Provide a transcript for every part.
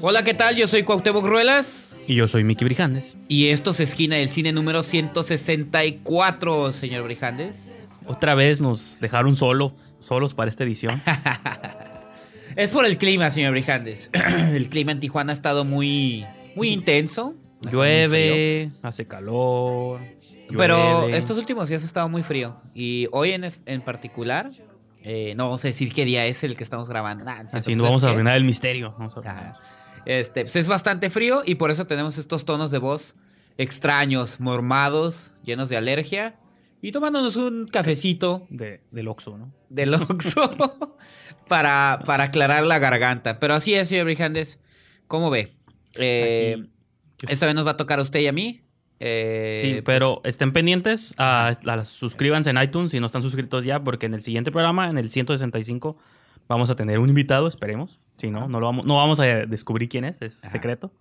Hola, ¿qué tal? Yo soy Cuauhtémoc Ruelas. Y yo soy Miki Brijandes. Y esto es Esquina del Cine número 164, señor Brijandes. Otra vez nos dejaron solo, solos para esta edición. es por el clima, señor Brijandes. el clima en Tijuana ha estado muy, muy intenso. Llueve, hace calor. Pero estos últimos días ha estado muy frío. Y hoy en, en particular, eh, no vamos a decir qué día es el que estamos grabando. Así pues no vamos a arruinar el misterio. Vamos a este, pues, es bastante frío y por eso tenemos estos tonos de voz extraños, mormados, llenos de alergia y tomándonos un cafecito. De, del ¿no? De Loxo para, para aclarar la garganta. Pero así es, señor Brijandes. ¿Cómo ve? Eh, esta vez nos va a tocar a usted y a mí. Eh, sí, pues, pero estén pendientes, suscríbanse en iTunes si no están suscritos ya, porque en el siguiente programa, en el 165, vamos a tener un invitado, esperemos. Sí, ¿no? No, vamos, no vamos a descubrir quién es, es secreto.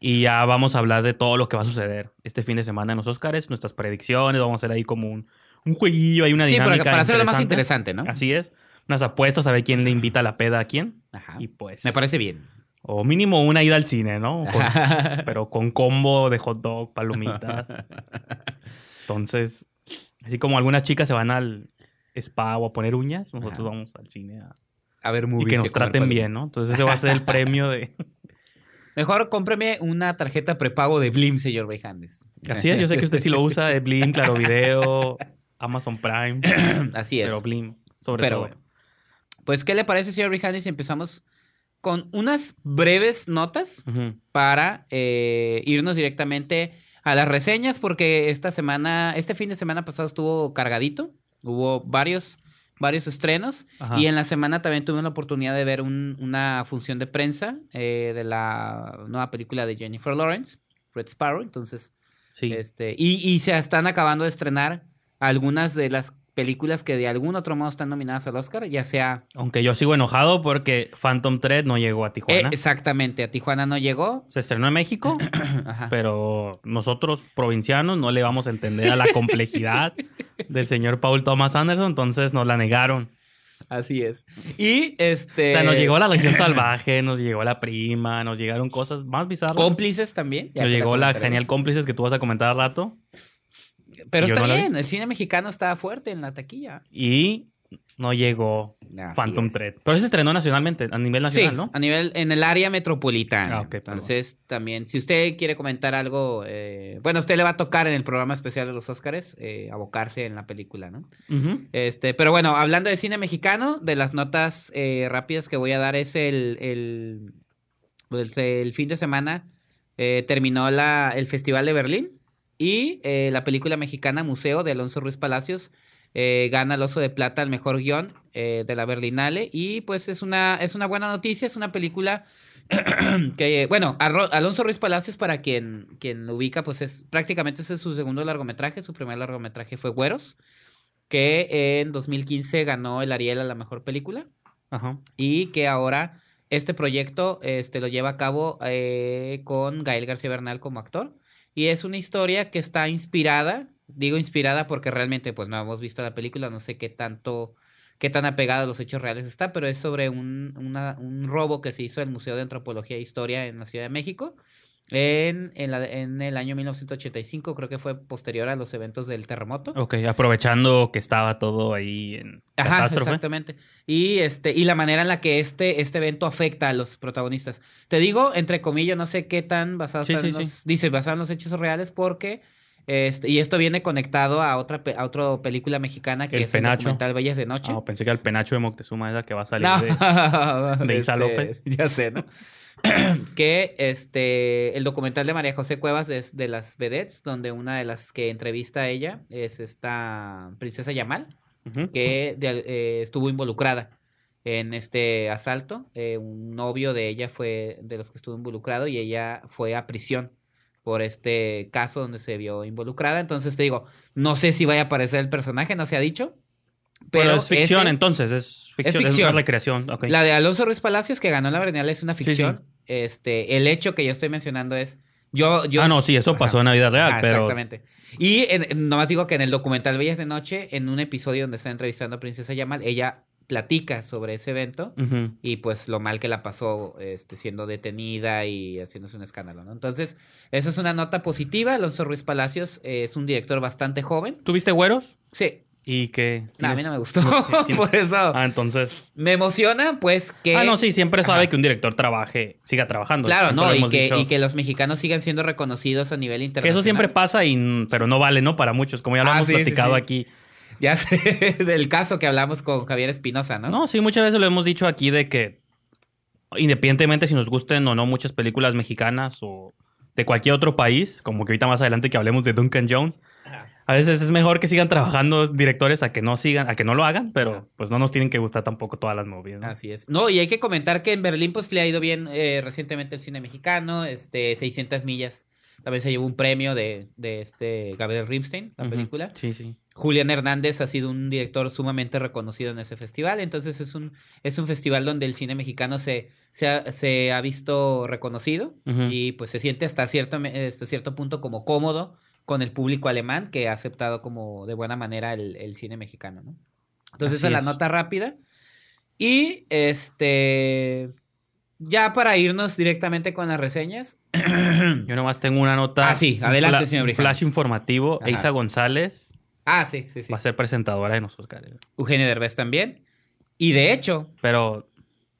Y ya vamos a hablar de todo lo que va a suceder este fin de semana en los Oscars, nuestras predicciones, vamos a hacer ahí como un, un jueguillo, hay una dinámica. Sí, para, hacer hacerlo más interesante, ¿no? Así es. Unas apuestas a ver quién le invita la peda a quién. Ajá. Y pues. Me parece bien. O mínimo una ida al cine, ¿no? pero con combo de hot dog, palomitas. Entonces, así como algunas chicas se van al spa o a poner uñas, nosotros vamos al cine a y que nos traten bien, ¿no? Entonces ese va a ser el premio de... Mejor cómpreme una tarjeta prepago de Blim, señor Bejandes. Así es, yo sé que usted sí lo usa, Blim, Claro Video, Amazon Prime. Así es. Pero Blim, sobre todo. Pues, ¿qué le parece, señor Bejandes, si empezamos con unas breves notas para eh, irnos directamente a las reseñas? Porque esta semana, este fin de semana pasado estuvo cargadito. Hubo varios varios estrenos y en la semana también tuve la oportunidad de ver una función de prensa eh, de la nueva película de Jennifer Lawrence, Red Sparrow, entonces este y, y se están acabando de estrenar algunas de las películas que de algún otro modo están nominadas al Oscar, ya sea... Aunque yo sigo enojado porque Phantom Thread no llegó a Tijuana. Eh, exactamente, a Tijuana no llegó. Se estrenó en México, pero nosotros, provincianos, no le vamos a entender a la complejidad del señor Paul Thomas Anderson, entonces nos la negaron. Así es. Y este. O sea, nos llegó la Legión salvaje, nos llegó la prima, nos llegaron cosas más bizarras. Cómplices también. Ya nos llegó la, genial cómplices que tú vas a comentar al rato. Pero está bien, el cine mexicano está fuerte en la taquilla. Y no llegó Phantom Thread. Pero se estrenó nacionalmente, a nivel nacional, ¿no? A nivel, en el área metropolitana. Ah, Entonces, también, si usted quiere comentar algo, eh, bueno, usted le va a tocar en el programa especial de los Óscares, eh, abocarse en la película, ¿no? Este, pero bueno, hablando de cine mexicano, de las notas eh, rápidas que voy a dar es el, el, pues, el fin de semana terminó la, el Festival de Berlín. Y eh, la película mexicana Museo de Alonso Ruiz Palacios eh, gana el Oso de Plata al mejor guión eh, de la Berlinale. Y pues es una, es una buena noticia, es una película que, bueno, Alonso Ruiz Palacios, para quien, quien lo ubica, pues es prácticamente ese es su segundo largometraje. Su primer largometraje fue Güeros, que en 2015 ganó el Ariel a la mejor película. Y que ahora este proyecto este, lo lleva a cabo con Gael García Bernal como actor. Y es una historia que está inspirada, digo inspirada porque realmente pues no hemos visto la película, no sé qué tanto, qué tan apegada a los hechos reales está, pero es sobre un, una, un robo que se hizo en el Museo de Antropología e Historia en la Ciudad de México en, en, la, en, el año 1985, creo que fue posterior a los eventos del terremoto. Ok, aprovechando que estaba todo ahí en exactamente. Y, este, y la manera en la que este, este evento afecta a los protagonistas. Te digo, entre comillas, no sé qué tan basado en los, Dice, basado en los hechos reales, porque... Este, y esto viene conectado a otra, a otra película mexicana que el es Penacho. el de Noche. No, ah, pensé que el Penacho de Moctezuma es la que va a salir de, Isa este, López. Ya sé, ¿no? que este el documental de María José Cuevas es de las vedettes, donde una de las que entrevista a ella es esta princesa Yamal, que eh, estuvo involucrada en este asalto. Eh, un novio de ella fue de los que estuvo involucrado y ella fue a prisión por este caso donde se vio involucrada. Entonces te digo, no sé si vaya a aparecer el personaje, no se ha dicho. Pero, es ficción, entonces, es ficción, es, recreación. La de Alonso Ruiz Palacios, que ganó la Berenial, es una ficción. Este, el hecho que yo estoy mencionando es. Yo, yo, ah, no, sí, eso pasó en la vida real, ah, Exactamente. Y nomás digo que en el documental Bellas de Noche, en un episodio donde está entrevistando a Princesa Yamal, ella platica sobre ese evento y pues lo mal que la pasó este, siendo detenida y haciéndose un escándalo, ¿no? Entonces, eso es una nota positiva. Alonso Ruiz Palacios es un director bastante joven. ¿Tuviste güeros? Sí. Y que. a mí no me gustó. por eso. Ah, entonces. Me emociona, pues que. Ah, no, sí, siempre sabe que un director trabaje, siga trabajando. Claro, no, y que, los mexicanos sigan siendo reconocidos a nivel internacional. Eso siempre pasa, y, pero no vale, ¿no? Para muchos, como ya lo ah, hemos platicado aquí. Ya sé, del caso que hablamos con Javier Espinosa, ¿no? No, sí, muchas veces lo hemos dicho aquí de que, independientemente si nos gusten o no muchas películas mexicanas o de cualquier otro país, como que ahorita más adelante que hablemos de Duncan Jones a veces es mejor que sigan trabajando directores a que no sigan, a que no lo hagan, pero pues no nos tienen que gustar tampoco todas las movidas. Así es. No, y hay que comentar que en Berlín pues le ha ido bien eh, recientemente el cine mexicano, este 600 millas. También se llevó un premio de, de este Gabriel Rimstein, la película. Sí, sí. Julián Hernández ha sido un director sumamente reconocido en ese festival, entonces es un, es un festival donde el cine mexicano se, se, ha, visto reconocido y pues se siente hasta cierto, hasta este, cierto punto como cómodo con el público alemán que ha aceptado como de buena manera el, el cine mexicano, ¿no? Entonces, esa es la nota rápida. Y este. Ya para irnos directamente con las reseñas. Yo nomás tengo una nota. Ah, sí, adelante, señor Flash informativo. Ajá. González. Ah, sí, sí, sí. Va a ser presentadora de nosotros. Oscar Eugenio Derbez también. Y de hecho. Pero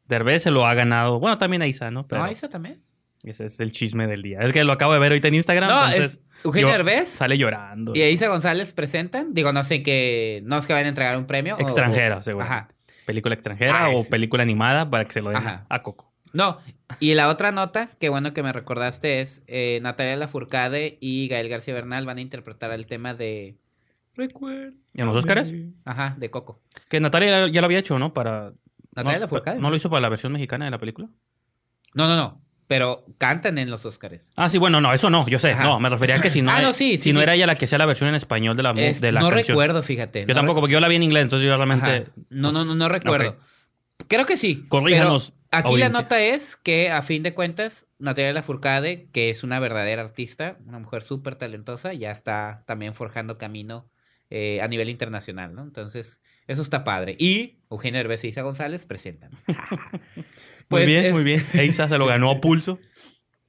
Derbez se lo ha ganado. Bueno, también a ¿no? Pero no, a Isa también. Ese es el chisme del día. Es que lo acabo de ver hoy en Instagram. No, entonces... es, Eugenio Derbez. Sale llorando. Y Isa González presentan. Digo, no sé qué. No es que van a entregar un premio. Extranjera, seguro. Ajá. Película extranjera ah, o película animada para que se lo den a Coco. No, y la otra nota, que bueno que me recordaste, es eh, Natalia Lafourcade y Gael García Bernal van a interpretar el tema de... Recuerdo. ¿En los Óscares? Ajá, de Coco. Que Natalia ya lo había hecho, ¿no? Para... Natalia no, Lafourcade. ¿No lo hizo para la versión mexicana de la película? No, no, no pero cantan en los Oscars. Ah, sí, bueno, no, eso no, yo sé. No, me refería que si no, ah, e- si no era ella la que hacía la versión en español de la, no recuerdo, fíjate. Yo tampoco, porque yo la vi en inglés, entonces yo realmente... No, no, no, no recuerdo. Creo que sí. Corríjanos. Aquí la nota es que, a fin de cuentas, Natalia Lafourcade, que es una verdadera artista, una mujer súper talentosa, ya está también forjando camino eh, a nivel internacional, ¿no? Entonces, eso está padre. Y Eugenio Herbes e Isa González presentan. Pues muy bien, muy e bien. Isa se lo ganó a pulso.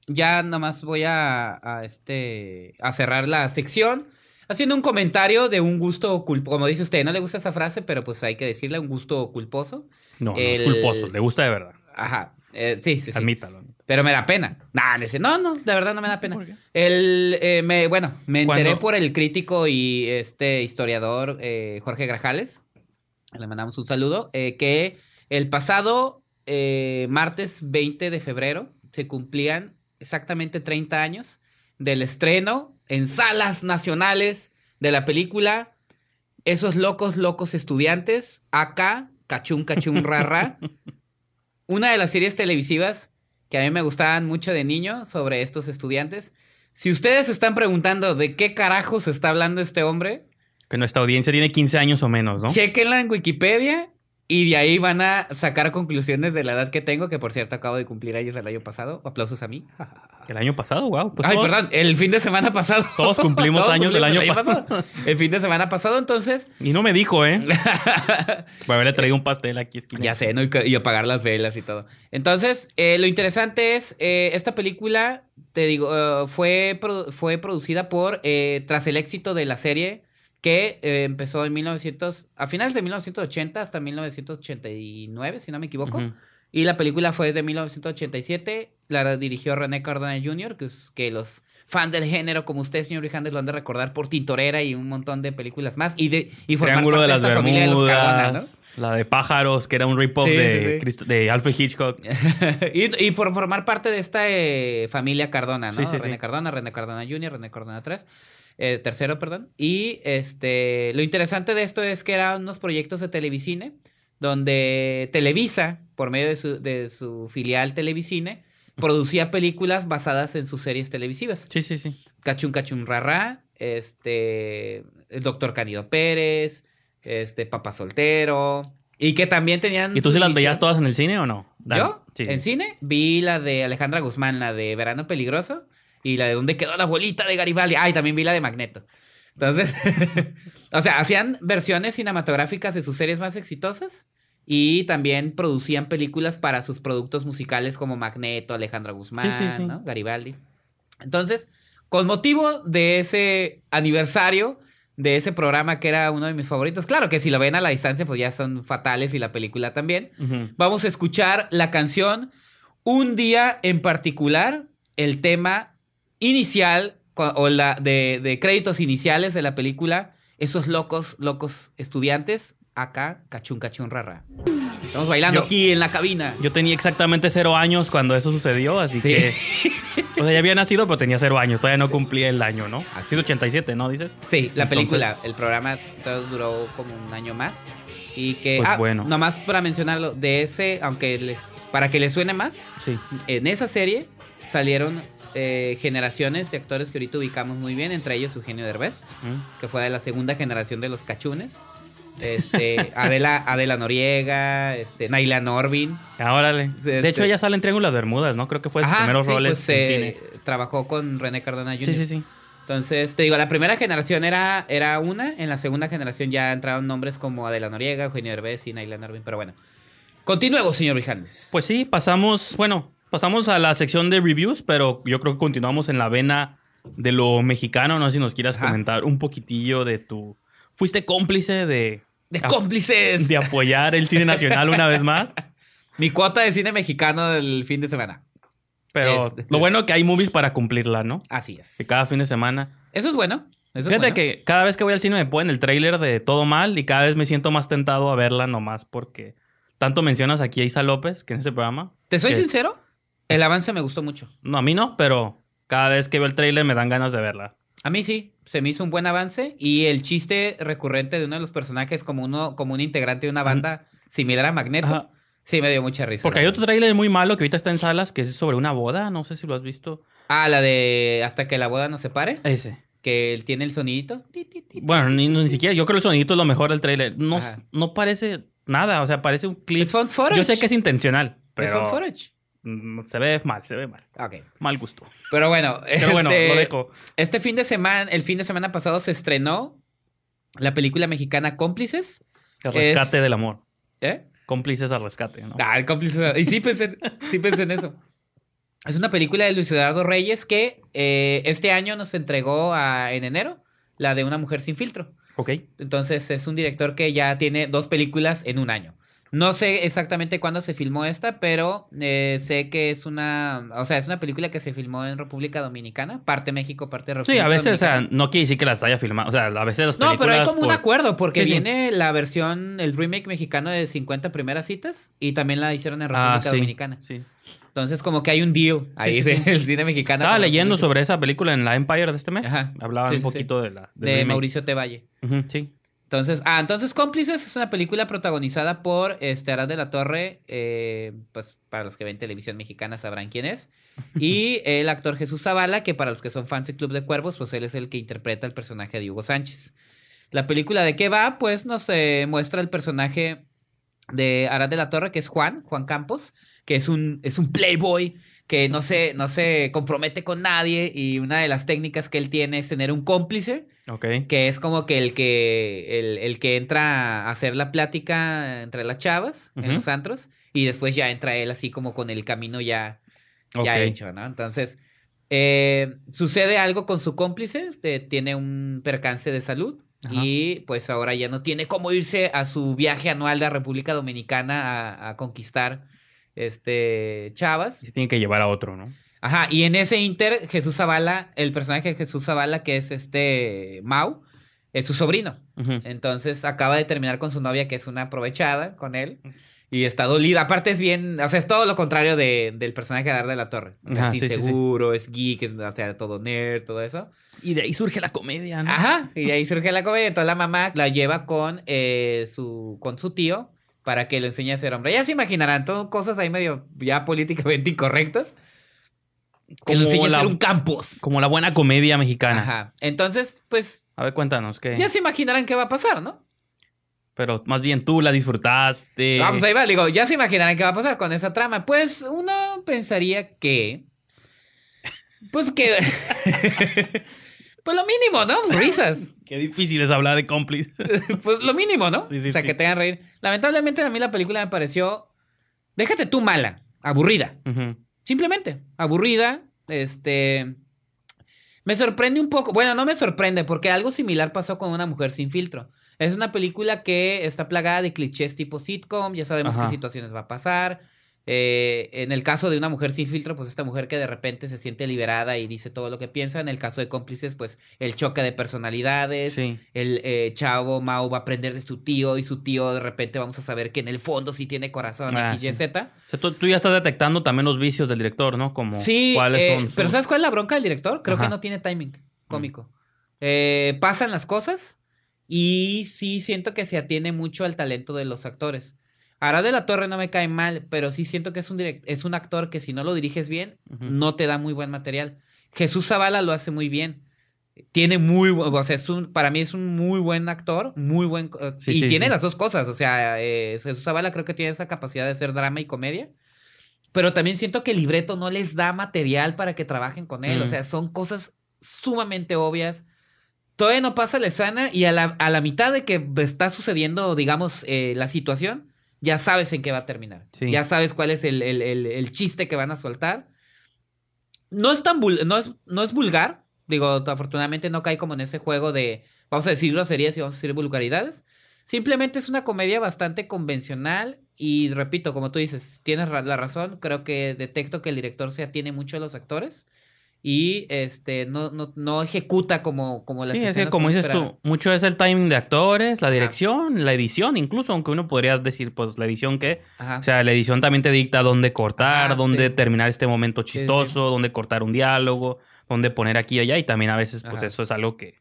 Ya nomás voy a, este, a cerrar la sección haciendo un comentario de un gusto culposo. Como dice usted, no le gusta esa frase, pero pues hay que decirle un gusto culposo. No, no es culposo, le gusta de verdad. Ajá. Eh, sí, sí, sí. Pero me da pena. Nah, no, no, de verdad no me da pena. Eh, me, bueno, me enteré por el crítico y este historiador eh, Jorge Grajales, le mandamos un saludo, que el pasado martes 20 de febrero se cumplían exactamente 30 años del estreno en salas nacionales de la película Esos locos, locos estudiantes, acá, cachún, cachún, rara. una de las series televisivas que a mí me gustaban mucho de niño sobre estos estudiantes. Si ustedes están preguntando de qué carajos está hablando este hombre. Que nuestra audiencia tiene 15 años o menos, ¿no? Chequenla en Wikipedia y de ahí van a sacar conclusiones de la edad que tengo, que por cierto acabo de cumplir años el año pasado. Aplausos a mí. El año pasado, wow. Pues Ay, perdón, el fin de semana pasado. Todos cumplimos años el año, pasado. El fin de semana pasado, entonces. Y no me dijo, ¿eh? a haberle traído un pastel aquí. Esquina. Ya sé, ¿no? Y, apagar las velas y todo. Entonces, eh, lo interesante es, eh, esta película, te digo, eh, fue, fue producida por, tras el éxito de la serie que eh, empezó en 1900, a finales de 1980 hasta 1989, si no me equivoco. Y la película fue de 1987, la dirigió René Cardona Jr., que, los fans del género como usted, señor Brijandes, lo han de recordar por Tintorera y un montón de películas más. Y, de, y formar parte de, las esta familia Cardona, La de Pájaros, que era un rip de, Alfred Hitchcock. y, formar parte de esta eh, familia Cardona, ¿no? René Cardona, René Cardona Jr., René Cardona 3. Eh, tercero, perdón. Y este, lo interesante de esto es que eran unos proyectos de Televicine, donde Televisa, por medio de su, filial Televicine, producía películas basadas en sus series televisivas. Sí, sí, sí. Cachun Cachun rara este, el Doctor Canido Pérez, este, Papá Soltero. Y que también tenían. ¿Y tú si las veías todas en el cine o no? ¿Yo? ¿En cine? Vi la de Alejandra Guzmán, la de Verano Peligroso. Y la de dónde quedó la abuelita de Garibaldi. Ay, también vi la de Magneto. Entonces, o sea, hacían versiones cinematográficas de sus series más exitosas y también producían películas para sus productos musicales como Magneto, Alejandra Guzmán, Garibaldi. Entonces, con motivo de ese aniversario de ese programa que era uno de mis favoritos, claro que si lo ven a la distancia pues ya son fatales y la película también, vamos a escuchar la canción Un día en particular, el tema inicial o la de, créditos iniciales de la película, esos locos, locos estudiantes, acá, cachun, cachun, rara. Estamos bailando aquí en la cabina. Yo tenía exactamente cero años cuando eso sucedió, así que... O sea, ya había nacido, pero tenía cero años. Todavía no cumplía el año, ¿no? Ha sido 87, ¿no? Dices. Sí, la película, el programa todo duró como un año más. Y que, pues ah, bueno. nomás para mencionarlo, de ese, aunque les, para que les suene más, sí. en esa serie salieron eh, generaciones de actores que ahorita ubicamos muy bien, entre ellos Eugenio Derbez, mm. que fue de la segunda generación de los cachunes. Este, Adela, Noriega, este, Naila Norvin. Ah, órale. de este hecho, ella sale en de Bermudas, ¿no? Creo que fue de sus primeros roles pues, eh, Trabajó con René Cardona Jr. Sí, sí, sí. Entonces, te digo, la primera generación era, era una, en la segunda generación ya entraron nombres como Adela Noriega, Eugenio Derbez y Naila Norvin, pero bueno. Continuemos, señor Vijandes. Pues sí, pasamos, bueno, Pasamos a la sección de reviews, pero yo creo que continuamos en la vena de lo mexicano. No sé si nos quieras comentar un poquitillo de tu. ¿Fuiste cómplice de. ¡De cómplices! De apoyar el cine nacional una vez más. Mi cuota de cine mexicano del fin de semana. Pero lo bueno es que hay movies para cumplirla, ¿no? Así es. Que cada fin de semana. Eso es bueno. Fíjate que cada vez que voy al cine me ponen el trailer de Todo Mal y cada vez me siento más tentado a verla nomás porque tanto mencionas aquí a Isa López, que en ese programa. ¿Te soy sincero? El avance me gustó mucho. No, a mí no, pero cada vez que veo el trailer me dan ganas de verla. A mí sí, se me hizo un buen avance y el chiste recurrente de uno de los personajes como uno como un integrante de una banda similar a Magneto. Sí, me dio mucha risa. Porque hay otro trailer muy malo que ahorita está en salas que es sobre una boda, no sé si lo has visto. Ah, la de hasta que la boda no se pare. Ese. Que él tiene el sonidito. Bueno, ni, siquiera. Yo creo que el sonidito es lo mejor del trailer. No, no parece nada. O sea, parece un clip. Es font Yo sé que es intencional, pero... Es font Mm, se ve mal, se ve mal. Mal gusto. Pero bueno, este, bueno, lo dejo. Este fin de semana, el fin de semana pasado se estrenó la película mexicana Cómplices. El rescate del amor. ¿Eh? Cómplices al rescate, ¿no? Ah, el Y sí pensé, sí pensé en eso. Es una película de Luis Eduardo Reyes que eh, este año nos entregó en enero, la de Una mujer sin filtro. Ok. Entonces es un director que ya tiene dos películas en un año. No sé exactamente cuándo se filmó esta, pero eh, sé que es una, o sea, es una película que se filmó en República Dominicana, parte México, parte República Dominicana. Sí, a veces, o sea, no quiere decir que las haya filmado, o sea, a veces las películas... No, pero hay como un acuerdo, porque viene la versión, el remake mexicano de 50 primeras citas, y también la hicieron en ah, República Dominicana. Entonces, como que hay un deal ahí del cine mexicano. Estaba leyendo sobre esa película en la Empire de este mes. Ajá. un poquito de la... De, Mauricio Tevalle. sí. Entonces, ah, entonces Cómplices es una película protagonizada por este, Arad de la Torre, eh, pues para los que ven televisión mexicana sabrán quién es, y el actor Jesús Zavala, que para los que son fans de Club de Cuervos, pues él es el que interpreta el personaje de Hugo Sánchez. La película de qué va, pues nos eh, muestra el personaje de Arad de la Torre, que es Juan, Juan Campos, que es un, es un playboy que no no se compromete con nadie y una de las técnicas que él tiene es tener un cómplice que es como que el que, el, el, que entra a hacer la plática entre las chavas en los antros y después ya entra él así como con el camino ya, ya hecho, ¿no? Entonces, eh, sucede algo con su cómplice, de, este, tiene un percance de salud y pues ahora ya no tiene cómo irse a su viaje anual de República Dominicana a, conquistar este chavas. Y se tiene que llevar a otro, ¿no? Ajá, y en ese Inter, Jesús Zavala, el personaje de Jesús Zavala, que es este Mau, es su sobrino. Entonces acaba de terminar con su novia, que es una aprovechada con él. Y está dolida. Aparte es bien, o sea, es todo lo contrario del personaje de Dar de la Torre. O sea, seguro, es geek, es, todo nerd, todo eso. Y de ahí surge la comedia, ¿no? Ajá, y de ahí surge la comedia. Entonces la mamá la lleva con, eh, su, con su tío para que le enseñe a ser hombre. Ya se imaginarán, todo cosas ahí medio ya políticamente incorrectas. Como la buena comedia mexicana. Ajá. Entonces, pues. A ver, cuéntanos. ¿qué? Ya se imaginarán qué va a pasar, ¿no? Pero más bien tú la disfrutaste. Vamos, ah, pues ahí va, digo, ya se imaginarán qué va a pasar con esa trama. Pues uno pensaría que. Pues que. pues lo mínimo, ¿no? Pues risas. Qué difícil es hablar de cómplice. pues lo mínimo, ¿no? o sea, que te hagan reír. Lamentablemente a mí la película me pareció. Déjate tú mala, aburrida. Ajá Simplemente, aburrida, este... Me sorprende un poco, bueno, no me sorprende porque algo similar pasó con Una mujer sin filtro. Es una película que está plagada de clichés tipo sitcom, ya sabemos qué situaciones va a pasar, eh, en el caso de una mujer sin filtro, pues esta mujer que de repente se siente liberada y dice todo lo que piensa. En el caso de cómplices, pues el choque de personalidades. El eh, chavo Mao va a aprender de su tío y su tío de repente vamos a saber que en el fondo sí tiene corazón ah, y tú, ya estás detectando también los vicios del director, ¿no? Como sí, cuáles eh, pero ¿sabes cuál es la bronca del director? Creo que no tiene timing mm. cómico. pasan las cosas y sí siento que se atiene mucho al talento de los actores. Ahora de la Torre no me cae mal, pero sí siento que es un, es un actor que si no lo diriges bien, no te da muy buen material. Jesús Zavala lo hace muy bien. Tiene muy, o sea, es un, para mí es un muy buen actor, muy buen, y tiene las dos cosas, o sea, Jesús Zavala creo que tiene esa capacidad de hacer drama y comedia, pero también siento que el libreto no les da material para que trabajen con él, o mm. sea, son cosas sumamente obvias, todavía no pasa la escena y a la, mitad de que está sucediendo, digamos, eh, la situación, ya sabes en qué va a terminar. Ya sabes cuál es el, chiste que van a soltar. No es tan no es, no es vulgar. Digo, afortunadamente no cae como en ese juego de vamos a decir groserías y vamos a decir vulgaridades. Simplemente es una comedia bastante convencional y repito, como tú dices, tienes la razón, creo que detecto que el director se atiene mucho a los actores y este no, no, no ejecuta como, como las sí, es que, como dices tú, mucho es el timing de actores, la dirección, la edición, incluso, aunque uno podría decir, pues, la edición que, o sea, la edición también te dicta dónde cortar, dónde terminar este momento chistoso, dónde cortar un diálogo, dónde poner aquí y allá, y también a veces, pues, eso es algo que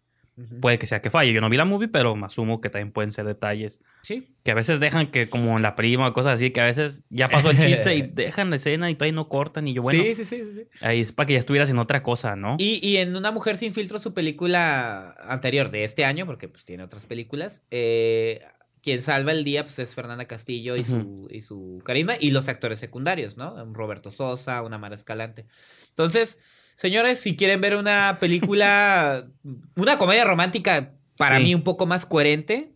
Puede que sea que falle. Yo no vi la movie, pero me asumo que también pueden ser detalles. Sí. Que a veces dejan que, como en la prima o cosas así, que a veces ya pasó el chiste y dejan la escena y todavía no cortan. Y yo, bueno. Sí, sí, sí. Ahí es para que ya estuvieras en otra cosa, ¿no? Y, y, en Una Mujer Sin Filtro, su película anterior de este año, porque pues tiene otras películas, eh quien salva el día pues es Fernanda Castillo y, su, y su carisma y los actores secundarios, ¿no? Roberto Sosa, una Mara Escalante. Entonces, Señores, si quieren ver una película, una comedia romántica para mí un poco más coherente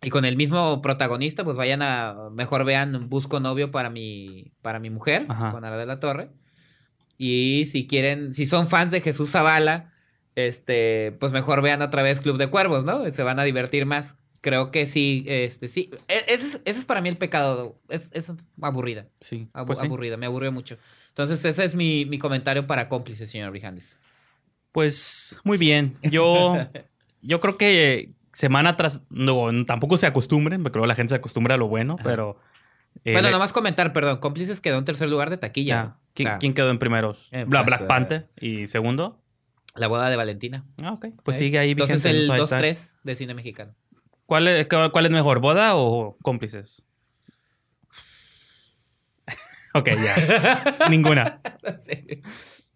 y con el mismo protagonista, pues vayan a, mejor vean Busco novio para mi, para mi mujer, con Ara de la Torre. Y si quieren, si son fans de Jesús Zavala, este, pues mejor vean otra vez Club de Cuervos, ¿no? Se van a divertir más creo que sí, este, sí. E-, ese es, para mí el pecado. Es, aburrida. Pues sí. Aburrida, me aburrió mucho. Entonces, ese es mi, comentario para cómplices, señor Brijandes. Pues muy bien. Yo, yo creo que semana tras. No, tampoco se acostumbren, creo que la gente se acostumbra a lo bueno, pero. Eh, bueno, nada más comentar, perdón. Cómplices quedó en tercer lugar de taquilla. ¿quién, quedó en primeros? Black, Panther. ¿Y segundo? La boda de Valentina. Ah, ok. Pues sigue ahí. Entonces el 2-3 de cine mexicano. ¿Cuál es, cuál es mejor, boda o cómplices? ok, ya. Ninguna.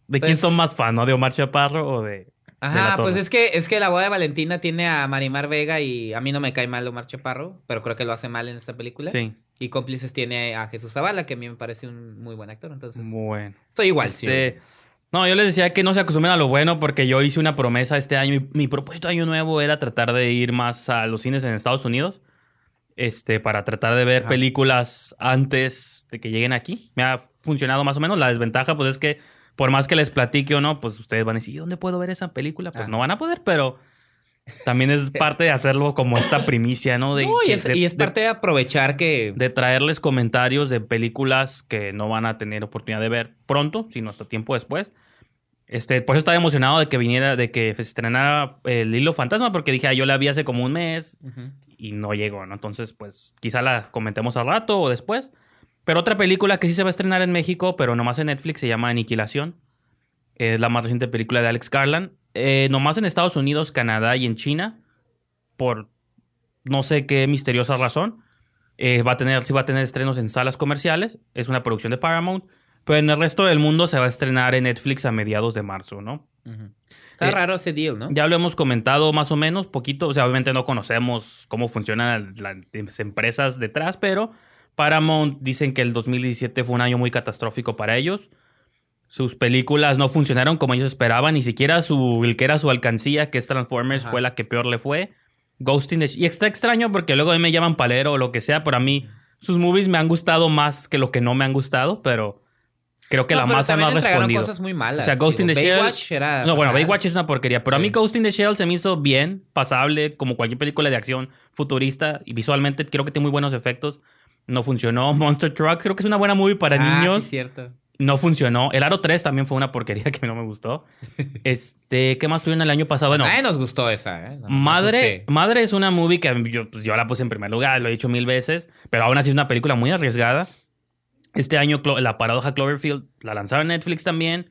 ¿De quién pues son más fan, no? ¿De Omar Chaparro o de.? Ajá, pues es que, es que la boda de Valentina tiene a Marimar Vega y a mí no me cae mal Omar Chaparro, pero creo que lo hace mal en esta película. Sí. Y cómplices tiene a Jesús Zavala, que a mí me parece un muy buen actor. Entonces, bueno. Estoy igual, este, sí. No, yo les decía que no se acostumbren a lo bueno porque yo hice una promesa este año. y mi propósito año nuevo era tratar de ir más a los cines en Estados Unidos. Este, para tratar de ver películas antes de que lleguen aquí. Me ha funcionado más o menos. La desventaja, pues es que por más que les platique o no, pues ustedes van a decir, dónde puedo ver esa película? Pues no van a poder, pero también es parte de hacerlo como esta primicia, ¿no? De, y es, parte de, aprovechar que... De traerles comentarios de películas que no van a tener oportunidad de ver pronto, sino hasta tiempo después. Este, por eso estaba emocionado de que viniera, de que se estrenara eh, el Hilo Fantasma, porque dije, ah, yo la vi hace como un mes y no llegó, ¿no? Entonces, pues quizá la comentemos al rato o después. Pero otra película que sí se va a estrenar en México, pero nomás en Netflix, se llama Aniquilación es la más reciente película de Alex Garland. Eh, nomás en Estados Unidos, Canadá y en China, por no sé qué misteriosa razón, eh, va a tener, sí va a tener estrenos en salas comerciales. Es una producción de Paramount. Pero en el resto del mundo se va a estrenar en Netflix a mediados de marzo, ¿no? Está eh, raro ese deal, ¿no? Ya lo hemos comentado más o menos, poquito. O sea, obviamente no conocemos cómo funcionan las empresas detrás, pero Paramount dicen que el 2017 fue un año muy catastrófico para ellos sus películas no funcionaron como ellos esperaban, ni siquiera su, el que era su alcancía, que es Transformers, fue la que peor le fue. Ghost in the Y está extraño porque luego a mí me llaman palero o lo que sea, pero a mí sus movies me han gustado más que lo que no me han gustado, pero creo que la masa no ha respondido. cosas muy malas. O sea, Ghost the Shell. no, bueno, Baywatch es una porquería, pero a mí Ghost in the Shell se me hizo bien, pasable, como cualquier película de acción futurista y visualmente creo que tiene muy buenos efectos. No funcionó. Monster Truck creo que es una buena movie para ah, niños. Sí, cierto no funcionó. El Aro 3 también fue una porquería que no me gustó. Este, ¿qué más tuvieron el año pasado? Bueno, nos gustó esa, ¿eh? Madre, pues Madre es una movie que pues, yo, la puse en primer lugar, lo he dicho mil veces, pero aún así es una película muy arriesgada. Este año la paradoja Cloverfield la lanzaron en Netflix también.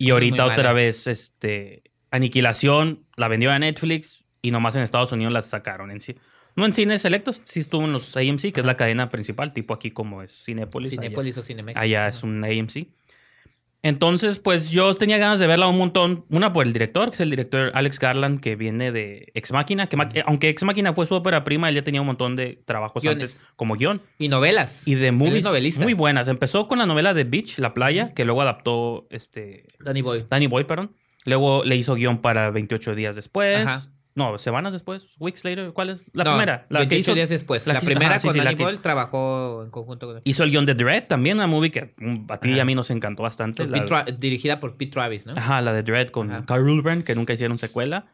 Y ahorita otra vez, este, Aniquilación la vendieron a Netflix y nomás en Estados Unidos la sacaron en sí. No en cines selectos, sí estuvo en los AMC, que es la cadena principal, tipo aquí como es Cinepolis. Cinépolis o Cinemex. Allá es un AMC. Entonces, pues yo tenía ganas de verla un montón. Una por el director, que es el director Alex Garland, que viene de Ex Máquina. Que Aunque Ex Máquina fue su ópera prima, él ya tenía un montón de trabajos antes como guión. Y novelas. Y de movies muy buenas. Empezó con la novela de Beach, La Playa, que luego adaptó este... Danny Boy. Danny Boy, perdón. Luego le hizo guión para 28 días después. Ajá. No, semanas después, weeks later, ¿cuál es? La primera. La que hizo, días después. La, primera con Danny Boyle trabajó en conjunto con... Hizo el guión de Dread también, una movie que mm, a ti y a mí nos encantó bastante. dirigida por Pete Travis, ¿no? Ajá, la de Dread con Carl que nunca hicieron secuela.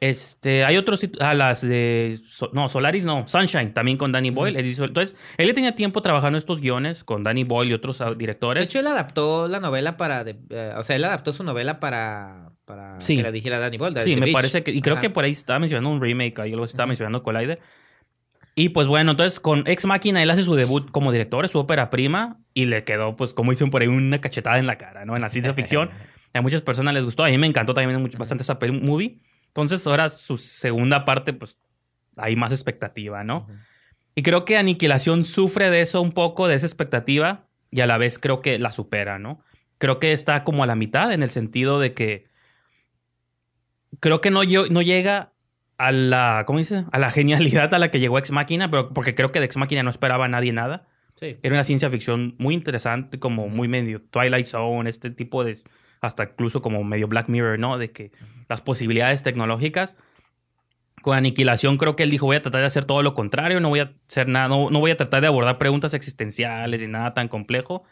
Este, hay otros, a ah, las de, no, Solaris no, Sunshine, también con Danny Boyle. Entonces, él tenía tiempo trabajando estos guiones con Danny Boyle y otros ah, directores. De hecho, él adaptó la novela para, eh, o sea, él adaptó su novela para para sí. que la dijera Sí, me parece que, y creo que por ahí estaba mencionando un remake, ahí luego estaba mencionando Collider. Y pues bueno, entonces con Ex Máquina él hace su debut como director, es su ópera prima, y le quedó, pues como dicen por ahí, una cachetada en la cara, ¿no? En la ciencia ficción. A muchas personas les gustó, a mí me encantó también mucho, bastante esa movie. Entonces ahora su segunda parte, pues hay más expectativa, ¿no? Y creo que Aniquilación sufre de eso un poco, de esa expectativa, y a la vez creo que la supera, ¿no? Creo que está como a la mitad en el sentido de que creo que no, no llega a la, ¿cómo A la genialidad a la que llegó Ex Máquina, pero porque creo que de Ex Máquina no esperaba a nadie nada. Era una ciencia ficción muy interesante, como muy medio Twilight Zone, este tipo de, hasta incluso como medio Black Mirror, ¿no? De que las posibilidades tecnológicas. Con Aniquilación creo que él dijo, voy a tratar de hacer todo lo contrario, no voy a hacer nada, no, no voy a tratar de abordar preguntas existenciales y nada tan complejo.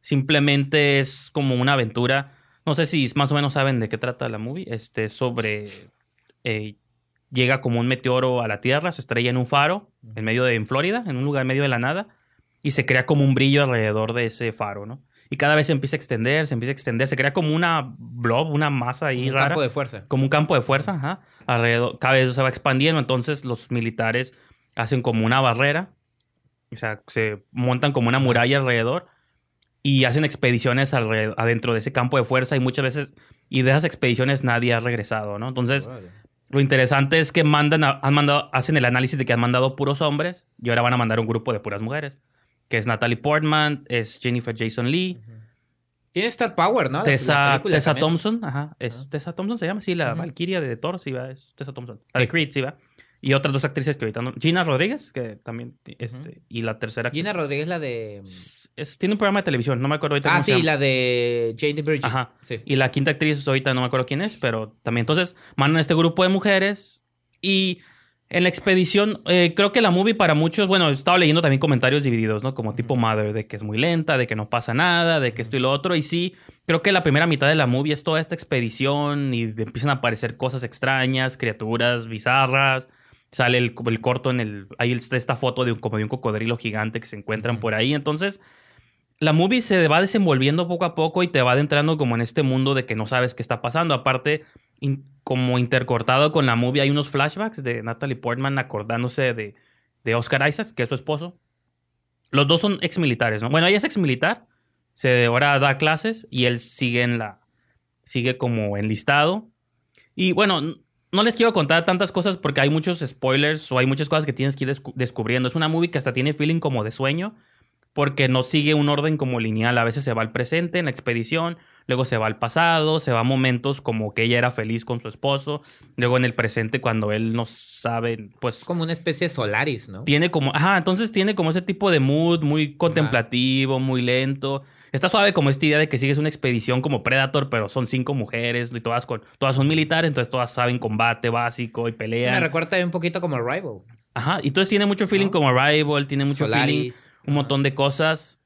Simplemente es como una aventura no sé si más o menos saben de qué trata la movie. Este, sobre. Eh, llega como un meteoro a la Tierra, se estrella en un faro, en medio de. Florida, en un lugar en medio de la nada, y se crea como un brillo alrededor de ese faro, ¿no? Y cada vez se empieza a extender, se empieza a extender, se crea como una blob, una masa ahí un campo de fuerza. Como un campo de fuerza, ajá. Alrededor, cada vez se va expandiendo, entonces los militares hacen como una barrera, o sea, se montan como una muralla alrededor y hacen expediciones adentro de ese campo de fuerza y muchas veces, y de esas expediciones nadie ha regresado, ¿no? Entonces, lo interesante es que mandan, mandado, hacen el análisis de que han mandado puros hombres y ahora van a mandar un grupo de puras mujeres, que es Natalie Portman, es Jennifer Jason Lee. Tiene Star Power, ¿no? Tessa, Thompson, ajá. Tessa Thompson se llama, sí, la Valkiria Valkyria de Thor, sí, va, es Tessa Thompson. de Creed, sí, va. Y otras dos actrices que ahorita no. Gina Rodríguez, que también. Este, y la tercera. Gina Rodríguez, la de tiene un programa de televisión, no me acuerdo ahorita. Ah, sí, la de Jane de Ajá. Sí. Y la quinta actriz ahorita no me acuerdo quién es, pero también. Entonces, mandan este grupo de mujeres y en la expedición, eh, creo que la movie para muchos, bueno, he estado leyendo también comentarios divididos, ¿no? Como tipo Mother, de que es muy lenta, de que no pasa nada, de que esto y lo otro. Y sí, creo que la primera mitad de la movie es toda esta expedición y empiezan a aparecer cosas extrañas, criaturas bizarras. Sale el, el corto en el. Ahí está esta foto de un, como de un cocodrilo gigante que se encuentran por ahí. Entonces, la movie se va desenvolviendo poco a poco y te va adentrando como en este mundo de que no sabes qué está pasando. Aparte, como intercortado con la movie, hay unos flashbacks de Natalie Portman acordándose de, Oscar Isaac, que es su esposo. Los dos son exmilitares, ¿no? Bueno, ella es exmilitar, se ahora da clases y él sigue en la sigue como enlistado. Y bueno, no les quiero contar tantas cosas porque hay muchos spoilers o hay muchas cosas que tienes que ir descubriendo. Es una movie que hasta tiene feeling como de sueño porque no sigue un orden como lineal. A veces se va al presente en la expedición, luego se va al pasado, se va a momentos como que ella era feliz con su esposo, luego en el presente cuando él no sabe, pues... Es Como una especie de Solaris, ¿no? Tiene como, ajá, entonces tiene como ese tipo de mood muy contemplativo, muy lento. Está suave como esta idea de que sigues una expedición como Predator, pero son cinco mujeres y todas, con, todas son militares, entonces todas saben combate básico y pelea. Me recuerda un poquito como Arrival. Ajá, y entonces tiene mucho feeling como Arrival. tiene mucho feeling un montón de cosas.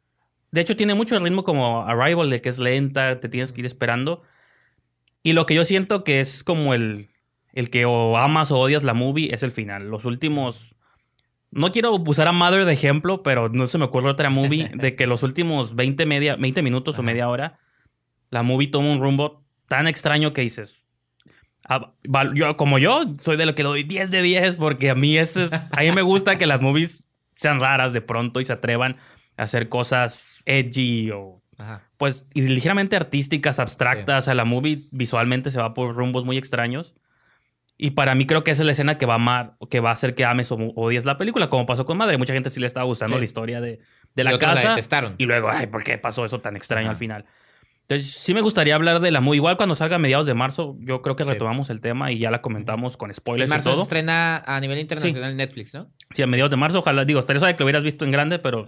De hecho, tiene mucho el ritmo como Arrival, de que es lenta, te tienes que ir esperando. Y lo que yo siento que es como el, el que o amas o odias la movie es el final. Los últimos. No quiero usar a Mother de ejemplo, pero no se me ocurre otra movie de que los últimos 20, media, 20 minutos o media hora, la movie toma un rumbo tan extraño que dices. Ah, yo, como yo, soy de lo que doy 10 de 10 porque a mí ese a mí me gusta que las movies sean raras de pronto y se atrevan a hacer cosas edgy o pues y ligeramente artísticas, abstractas. a la movie visualmente se va por rumbos muy extraños. Y para mí creo que esa es la escena que va a amar, que va a hacer que ames o odies la película, como pasó con Madre. Mucha gente sí le estaba gustando la historia de, la casa. y luego, ay, ¿por qué pasó eso tan extraño al final? Entonces, sí me gustaría hablar de la muy Igual cuando salga a mediados de marzo, yo creo que retomamos el tema y ya la comentamos con spoilers marzo y todo. se estrena a nivel internacional Netflix, ¿no? Sí, a mediados de marzo. Ojalá, digo, estaría sabe que lo hubieras visto en grande, pero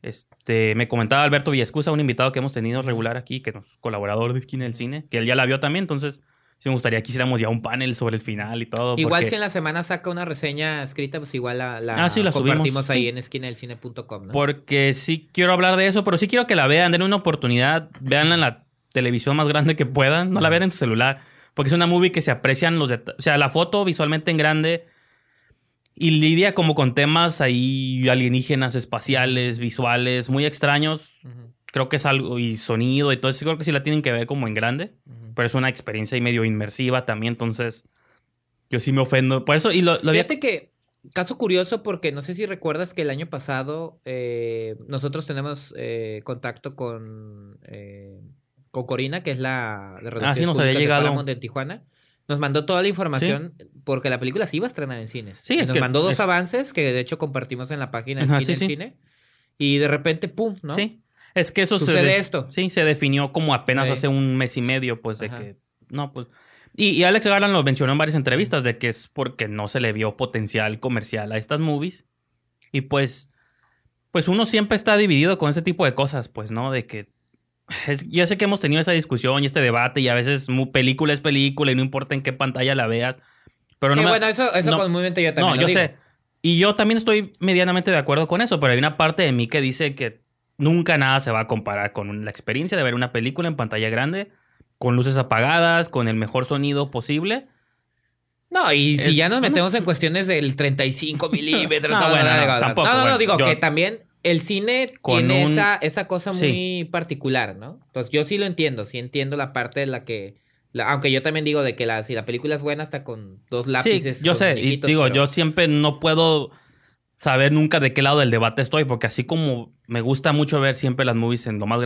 este, me comentaba Alberto Villascusa, un invitado que hemos tenido regular aquí, que es colaborador de Esquina del Cine, que él ya la vio también, entonces... Si me gustaría que hiciéramos ya un panel sobre el final y todo. Igual si en la semana saca una reseña escrita, pues igual la, la ah, la compartimos ahí en esquinaelcine.com. ¿no? Porque sí quiero hablar de eso, pero sí quiero que la vean, den una oportunidad, veanla en la televisión más grande que puedan, no la vean en su celular, porque es una movie que se aprecian los detalles, o sea, la foto visualmente en grande y lidia como con temas ahí alienígenas, espaciales, visuales, muy extraños creo que es algo, y sonido y todo eso, creo que sí la tienen que ver como en grande, pero es una experiencia y medio inmersiva también, entonces yo sí me ofendo. Por eso, y lo, Fíjate que, caso curioso, porque no sé si recuerdas que el año pasado eh, nosotros tenemos eh, contacto eh, con, Corina, que es la de ah, llegado. de Tijuana. Nos mandó toda la información porque la película se iba a estrenar en cines. Sí, nos mandó dos avances que de hecho compartimos en la página de en Cine. Y de repente, ¡pum! ¿no? Sí. Es que eso se Sí, se definió como apenas hace un mes y medio, pues de que no, pues y, Alex Garland lo mencionó en varias entrevistas de que es porque no se le vio potencial comercial a estas movies y pues pues uno siempre está dividido con ese tipo de cosas, pues no, de que yo sé que hemos tenido esa discusión y este debate y a veces película es película y no importa en qué pantalla la veas, pero bueno, eso eso muy bien yo también No, yo digo. sé. Y yo también estoy medianamente de acuerdo con eso, pero hay una parte de mí que dice que nunca nada se va a comparar con la experiencia de ver una película en pantalla grande, con luces apagadas, con el mejor sonido posible. No, y si ya nos metemos en cuestiones del 35 milímetros, no, no, no, no, digo que también el cine tiene esa, esa, cosa muy particular, ¿no? Entonces yo sí lo entiendo, sí entiendo la parte de la que... aunque yo también digo de que si la película es buena hasta con dos lápices. Sí, yo sé, digo, yo siempre no puedo saber nunca de qué lado del debate estoy, porque así como me gusta mucho ver siempre las movies en lo más,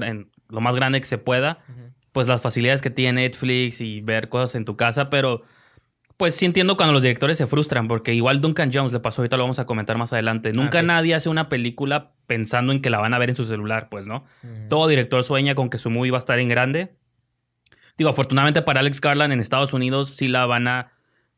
lo más grande que se pueda, pues las facilidades que tiene Netflix y ver cosas en tu casa, pero pues sí entiendo cuando los directores se frustran, porque igual Duncan Jones le pasó, ahorita lo vamos a comentar más adelante, ah, nunca nadie hace una película pensando en que la van a ver en su celular, pues, ¿no? Todo director sueña con que su movie va a estar en grande. Digo, afortunadamente para Alex Garland en Estados Unidos sí la van a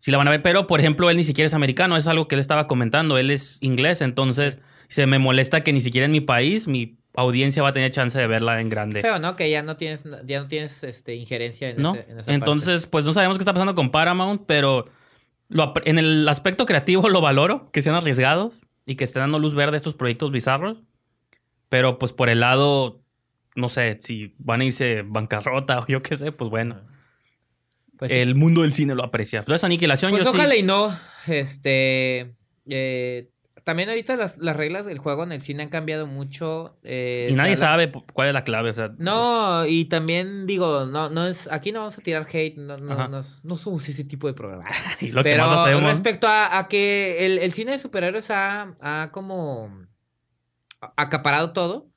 si la van a ver, pero por ejemplo, él ni siquiera es americano, es algo que él estaba comentando, él es inglés, entonces se me molesta que ni siquiera en mi país mi audiencia va a tener chance de verla en grande. Feo, ¿no? Que ya no tienes, ya no tienes este, injerencia en, ¿No? Entonces, pues no sabemos qué está pasando con Paramount, pero en el aspecto creativo lo valoro, que sean arriesgados y que estén dando luz verde a estos proyectos bizarros. Pero pues por el lado, no sé, si van a irse bancarrota o yo qué sé, pues bueno. Pues el mundo del cine lo aprecia. esa aniquilación. Pues ojalá y no. Este. Eh, también ahorita las, reglas del juego en el cine han cambiado mucho. Eh, y nadie sabe cuál es la clave. no, y también digo, no, no es, aquí no vamos a tirar hate, no, somos ese tipo de programa. Pero respecto a, que el, cine de superhéroes ha, como acaparado todo.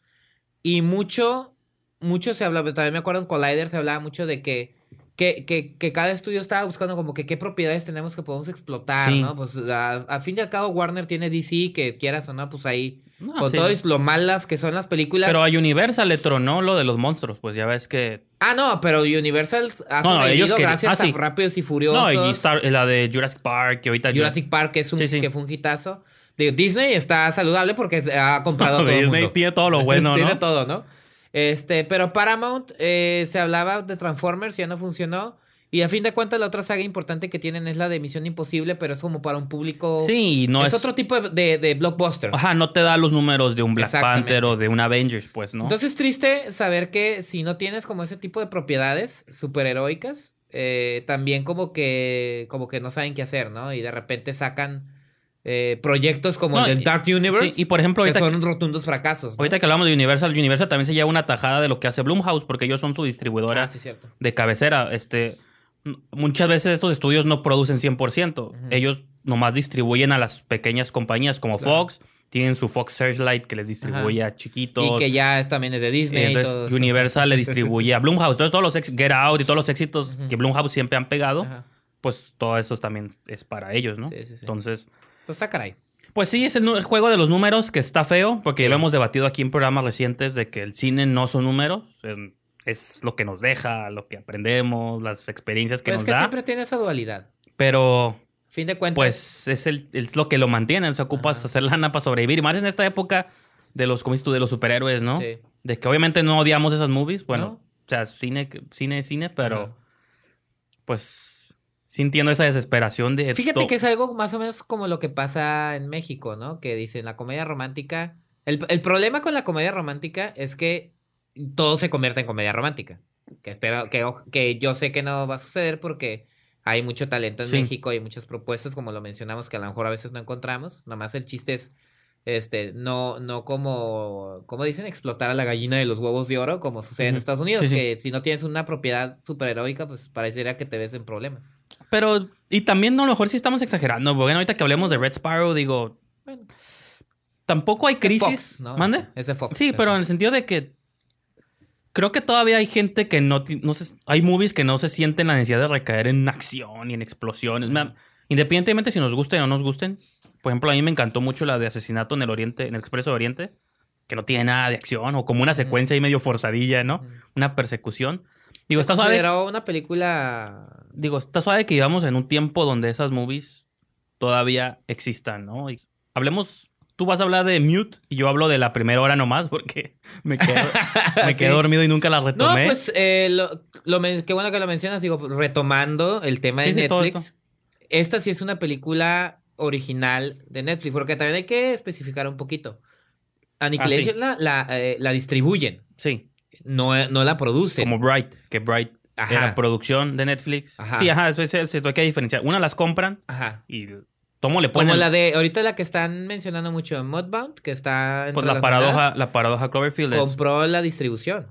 Y mucho, mucho se habla, también me acuerdo en Collider se hablaba mucho de que que, cada estudio estaba buscando como que qué propiedades tenemos que podemos explotar, ¿no? Pues a, fin y al cabo Warner tiene DC, que quieras o no, pues ahí... con todo lo malas que son las películas. Pero a Universal le tronó lo de los monstruos, pues ya ves que... Ah, no, pero Universal ha no, gracias ah, a Rápidos y Furiosos. No, y la de Jurassic Park, que ahorita... Jurassic Park, es un, que fue un hitazo. Disney está saludable porque ha comprado todo tiene todo lo bueno, Tiene todo, ¿no? Este, pero Paramount eh, se hablaba de Transformers, ya no funcionó. Y a fin de cuentas, la otra saga importante que tienen es la de Misión Imposible, pero es como para un público. Sí, no es. es... otro tipo de, de, blockbuster. Ajá, no te da los números de un Black Panther o de un Avengers, pues, ¿no? Entonces es triste saber que si no tienes como ese tipo de propiedades superheroicas, eh, también como que, como que no saben qué hacer, ¿no? Y de repente sacan eh, proyectos como el Dark Universe. y por ejemplo, que son rotundos fracasos. Ahorita que hablamos de Universal, Universal también se lleva una tajada de lo que hace Blumhouse porque ellos son su distribuidora ah, de cabecera. Este, muchas veces estos estudios no producen 100%. Ellos nomás distribuyen a las pequeñas compañías como Fox. Tienen su Fox Searchlight que les distribuye a chiquitos. Y que ya también es de Disney. y Universal le distribuye a Blumhouse. Entonces, todos los ex Get Out y todos los éxitos que Blumhouse siempre han pegado, pues todo eso también es para ellos, ¿no? Sí, sí, sí. Entonces, pues está caray. Pues sí, es el, juego de los números que está feo, porque lo hemos debatido aquí en programas recientes de que el cine no son números. Eh, es lo que nos deja, lo que aprendemos, las experiencias que nos da. Es que siempre tiene esa dualidad. Pero. Fin de cuentas. Pues es, el, lo que lo mantiene. O sea, ocupas hacer lana para sobrevivir. más en esta época de los, de los superhéroes, ¿no? Sí. De que obviamente no odiamos esas movies. Bueno, o sea, cine, cine, cine, pero. Pues sintiendo esa desesperación de... Fíjate que es algo más o menos como lo que pasa en México, ¿no? Que dicen la comedia romántica... El, problema con la comedia romántica es que todo se convierte en comedia romántica. Que, espero, que, que yo sé que no va a suceder porque hay mucho talento en México, hay muchas propuestas, como lo mencionamos, que a lo mejor a veces no encontramos. más el chiste es este, no, no como, como dicen, explotar a la gallina de los huevos de oro, como sucede en Estados Unidos, que si no tienes una propiedad superheroica, pues parecería que te ves en problemas. Pero, y también a lo mejor si estamos exagerando. Porque ahorita que hablemos de Red Sparrow, digo, tampoco hay crisis. ¿Mande? Sí, pero en el sentido de que creo que todavía hay gente que no, no se, hay movies que no se sienten la necesidad de recaer en acción y en explosiones. independientemente si nos gusten o no nos gusten. Por ejemplo, a mí me encantó mucho la de Asesinato en el Oriente, en el Expreso de Oriente, que no tiene nada de acción o como una secuencia ahí medio forzadilla, ¿no? Una persecución. Digo, está suave. una película. Digo, está suave que íbamos en un tiempo donde esas movies todavía existan, ¿no? hablemos. Tú vas a hablar de Mute y yo hablo de la primera hora nomás porque me quedé, dormido y nunca la retomé. No, pues eh, qué bueno que lo mencionas. Digo, retomando el tema de Netflix. Esta sí es una película original de Netflix, porque también hay que especificar un poquito. Ah, Annihilation la, eh, la distribuyen. Sí no, la produce Como Bright, que Bright era producción de Netflix. Sí, ajá, eso es cierto, hay que diferenciar. Una las compran y Tomo le ponen. Como la de, ahorita la que están mencionando mucho Modbound, que está. Pues la paradoja, la paradoja Cloverfield. Compró la distribución.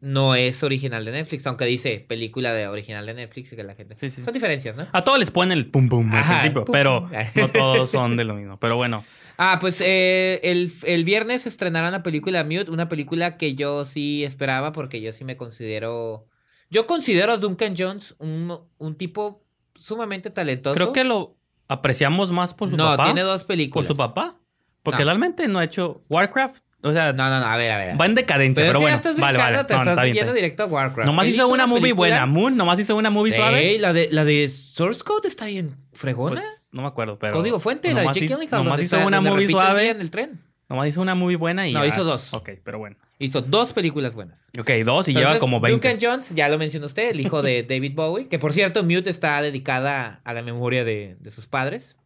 No es original de Netflix, aunque dice película de original de Netflix y que la gente. Son diferencias, ¿no? A todos les ponen el pum pum al principio, pero no todos son de lo mismo. Pero bueno. Ah, pues eh, el, viernes Estrenará una película Mute, una película que yo sí esperaba porque yo sí me considero. Yo considero a Duncan Jones un, tipo sumamente talentoso. Creo que lo apreciamos más por su no, papá. No, tiene dos películas. ¿Por su papá? Porque realmente no ha hecho Warcraft o sea, no, no, no, a ver, a ver. Va en decadencia, pero, bueno. Estás vale, no, estás directo a Warcraft. Nomás hizo, una, movie buena. Moon, nomás hizo una movie suave. la de, la de Source Code está bien fregona. Pues, no me acuerdo, pero. Código Fuente, la de Jake Gyllenhaal. Nomás hizo una movie suave. En el tren. Nomás hizo una movie buena y. No, hizo dos. Ok, pero bueno. Hizo dos películas buenas. Ok, dos y lleva como 20. Duncan Jones, ya lo mencionó usted, el hijo de David Bowie, que por cierto, Mute está dedicada a la memoria de sus padres.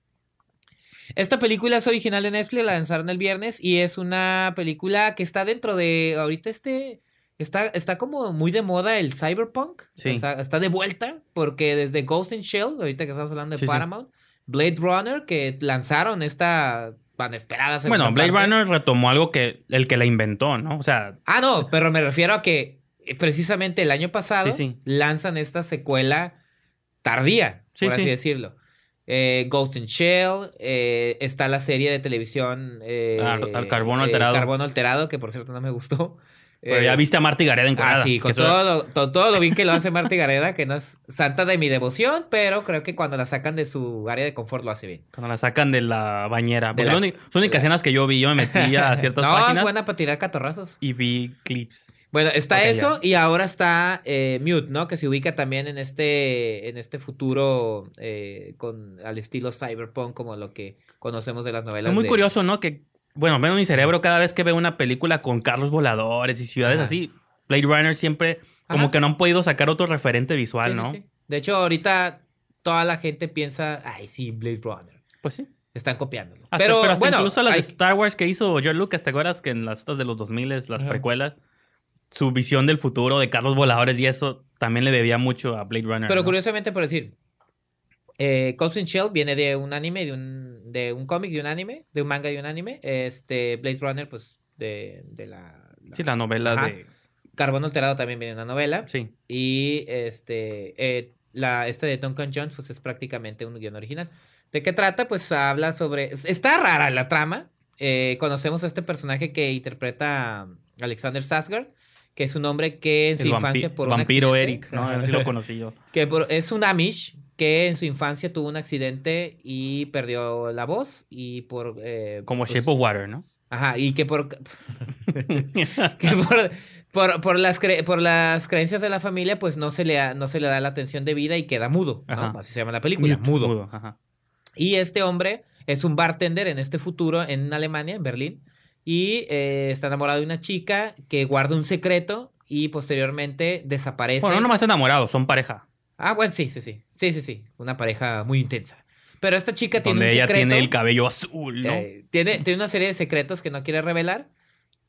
Esta película es original de Netflix, la lanzaron el viernes y es una película que está dentro de ahorita este está está como muy de moda el cyberpunk, está de vuelta porque desde Ghost in Shell, ahorita que estamos hablando de Paramount, Blade Runner que lanzaron esta tan esperada Bueno, Blade Runner retomó algo que el que la inventó, ¿no? O sea, Ah, no, pero me refiero a que eh, precisamente el año pasado lanzan esta secuela tardía, por así decirlo. Eh, Ghost in Shell, eh, está la serie de televisión ah, al eh, Carbono Alterado. Alterado, que por cierto no me gustó. Pero ya viste a Marty Gareda en Ah, sí, con todo, lo, todo, lo bien que lo hace Marty Gareda, que no es santa de mi devoción, pero creo que cuando la sacan de su área de confort lo hace bien. Cuando la sacan de la bañera. Pues son únicas escenas que yo vi. Yo me metí a ciertas páginas. No, es buena para tirar catorrazos. Y vi clips. Bueno, está eso y ahora está eh, Mute, ¿no? Que se ubica también en este, en este futuro eh, con, al estilo cyberpunk, como lo que conocemos de las novelas. Es muy curioso, ¿no? Que, bueno, menos mi cerebro cada vez que veo una película con carros voladores y ciudades así, Blade Runner siempre como que no han podido sacar otro referente visual, ¿no? De hecho, ahorita toda la gente piensa, ay, sí, Blade Runner. Pues sí. Están copiándolo. pero, bueno. Incluso las de Star Wars que hizo George Lucas, ¿te acuerdas que en las de los 2000, las precuelas? su visión del futuro de Carlos voladores y eso también le debía mucho a Blade Runner. Pero curiosamente, por decir, eh, Shell viene de un anime, de un, de un cómic, de un anime, de un manga, de un anime. Este Blade Runner, pues, de, de la, Sí, la novela de... Carbón Alterado también viene de una novela. Sí. Y este, eh, la, de Duncan Jones, pues, es prácticamente un guión original. ¿De qué trata? Pues habla sobre... Está rara la trama. Eh, conocemos a este personaje que interpreta Alexander Sasgard que es un hombre que en su infancia por vampiro Eric, ¿no? Así lo conocí yo. Que es un Amish que en su infancia tuvo un accidente y perdió la voz y por eh, como pues Shape of Water, ¿no? Ajá, y que por por, por, las por las creencias de la familia pues no se le no se le da la atención de vida y queda mudo, Así se llama la película, mudo. Y este hombre es un bartender en este futuro en Alemania, en Berlín y eh, está enamorado de una chica que guarda un secreto y posteriormente desaparece. Bueno, no nomás enamorados, son pareja. Ah, bueno, sí, sí, sí. Sí, sí, sí. Una pareja muy intensa. Pero esta chica tiene un secreto. ella tiene el cabello azul, ¿no? Eh, tiene, tiene una serie de secretos que no quiere revelar.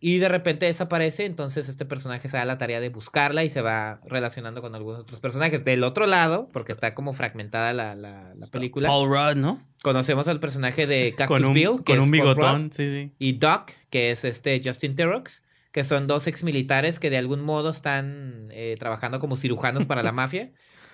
Y de repente desaparece, entonces este personaje se da la tarea de buscarla y se va relacionando con algunos otros personajes. Del otro lado, porque está como fragmentada la, la, película. Paul Rudd, ¿no? Conocemos al personaje de Cactus Bill, que con es un bigotón, sí, sí. Y Doc, que es este Justin Terrox, que son dos ex militares que de algún modo están eh, trabajando como cirujanos para la mafia.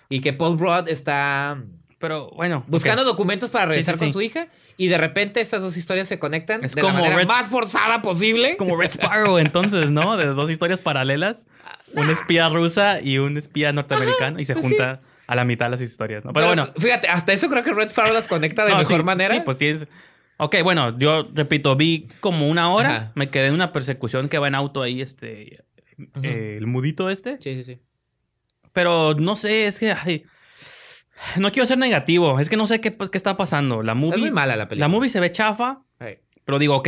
Y que Paul Rudd está pero bueno. Buscando documentos para regresar con su hija. Y de repente estas dos historias se conectan es de como la manera más forzada posible. como Red Sparrow, entonces, ¿no? De dos historias paralelas. Ah, una ah. espía rusa y un espía norteamericano. y se ah, pues junta a la mitad las historias, ¿no? Pero, bueno. Fíjate, hasta eso creo que Red Sparrow las conecta de mejor manera. Sí, pues tienes. Ok, bueno, yo repito, vi como una hora. Me quedé en una persecución que va en auto ahí, este. Eh, el mudito este. Sí, sí, sí. Pero no sé, es que. No quiero ser negativo, es que no sé qué, pues, está pasando. La movie, es muy mala la película. La movie se ve chafa, pero digo, ok.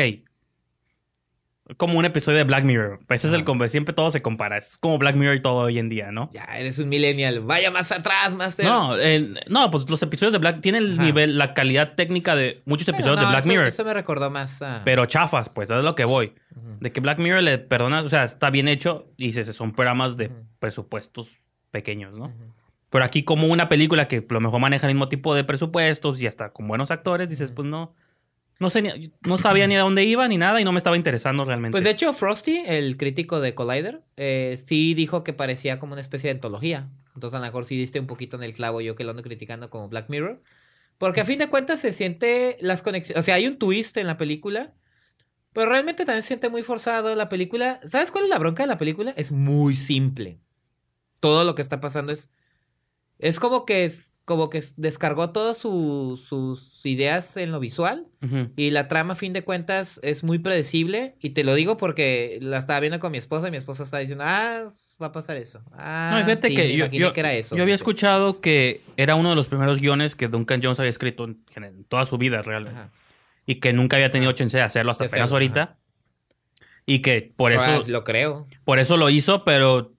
Como un episodio de Black Mirror. Pues ese es el siempre todo se compara. Es como Black Mirror todo hoy en día, ¿no? Ya, eres un millennial. Vaya más atrás, más... No, no, pues los episodios de Black tienen el nivel, la calidad técnica de muchos episodios de Black Mirror. Eso me recordó más Pero chafas, pues, es lo que voy. De que Black Mirror le perdona, o sea, está bien hecho y se, son programas de presupuestos pequeños, ¿no? Pero aquí como una película que a lo mejor maneja el mismo tipo de presupuestos y hasta con buenos actores, dices, pues no, no, sé, no sabía ni de dónde iba ni nada y no me estaba interesando realmente. Pues de hecho, Frosty, el crítico de Collider, eh, sí dijo que parecía como una especie de antología. Entonces a lo mejor sí diste un poquito en el clavo yo que lo ando criticando como Black Mirror. Porque a fin de cuentas se siente las conexiones, o sea, hay un twist en la película, pero realmente también se siente muy forzado la película. ¿Sabes cuál es la bronca de la película? Es muy simple. Todo lo que está pasando es es como que es, como que descargó todas sus ideas en lo visual y la trama a fin de cuentas es muy predecible y te lo digo porque la estaba viendo con mi esposa y mi esposa estaba diciendo, ah, va a pasar eso. Ah, no, fíjate que, yo, que era eso, yo había escuchado que era uno de los primeros guiones que Duncan Jones había escrito en, toda su vida realmente y que nunca había tenido chance de hacerlo hasta apenas ahorita. Y que por eso... Ah, lo creo. Por eso lo hizo, pero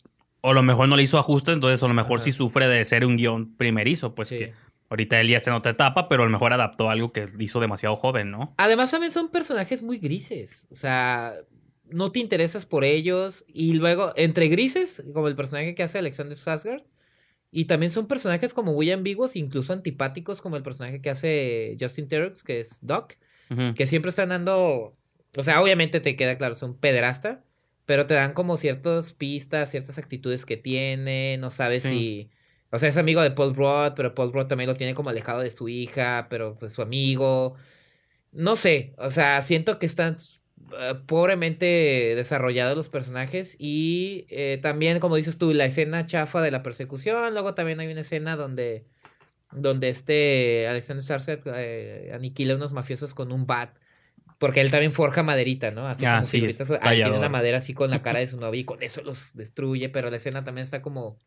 o a lo mejor no le hizo ajustes, entonces a lo mejor sí sufre de ser un guión primerizo, pues que ahorita el ya está en otra etapa, pero a lo mejor adaptó algo que hizo demasiado joven, ¿no? Además también son personajes muy grises, o sea, no te interesas por ellos y luego entre grises, como el personaje que hace Alexander Sasgard, y también son personajes como muy ambiguos, incluso antipáticos, como el personaje que hace Justin Terrox, que es Doc, que siempre está dando, O sea, obviamente te queda claro, es un pederasta, pero te dan como ciertas pistas, ciertas actitudes que tiene, no sabes si... O sea, es amigo de Paul Broad pero Paul Broad también lo tiene como alejado de su hija, pero pues su amigo. No sé, o sea, siento que están ah, pobremente desarrollados los personajes y eh, también, como dices tú, la escena chafa de la persecución. Luego también hay una escena donde, donde este Alexander Skarsgård eh, aniquila a unos mafiosos con un bat. Porque él también forja maderita, ¿no? Así ah, como sí, tiene una madera así con la cara de su novia y con eso los destruye, pero la escena también está como...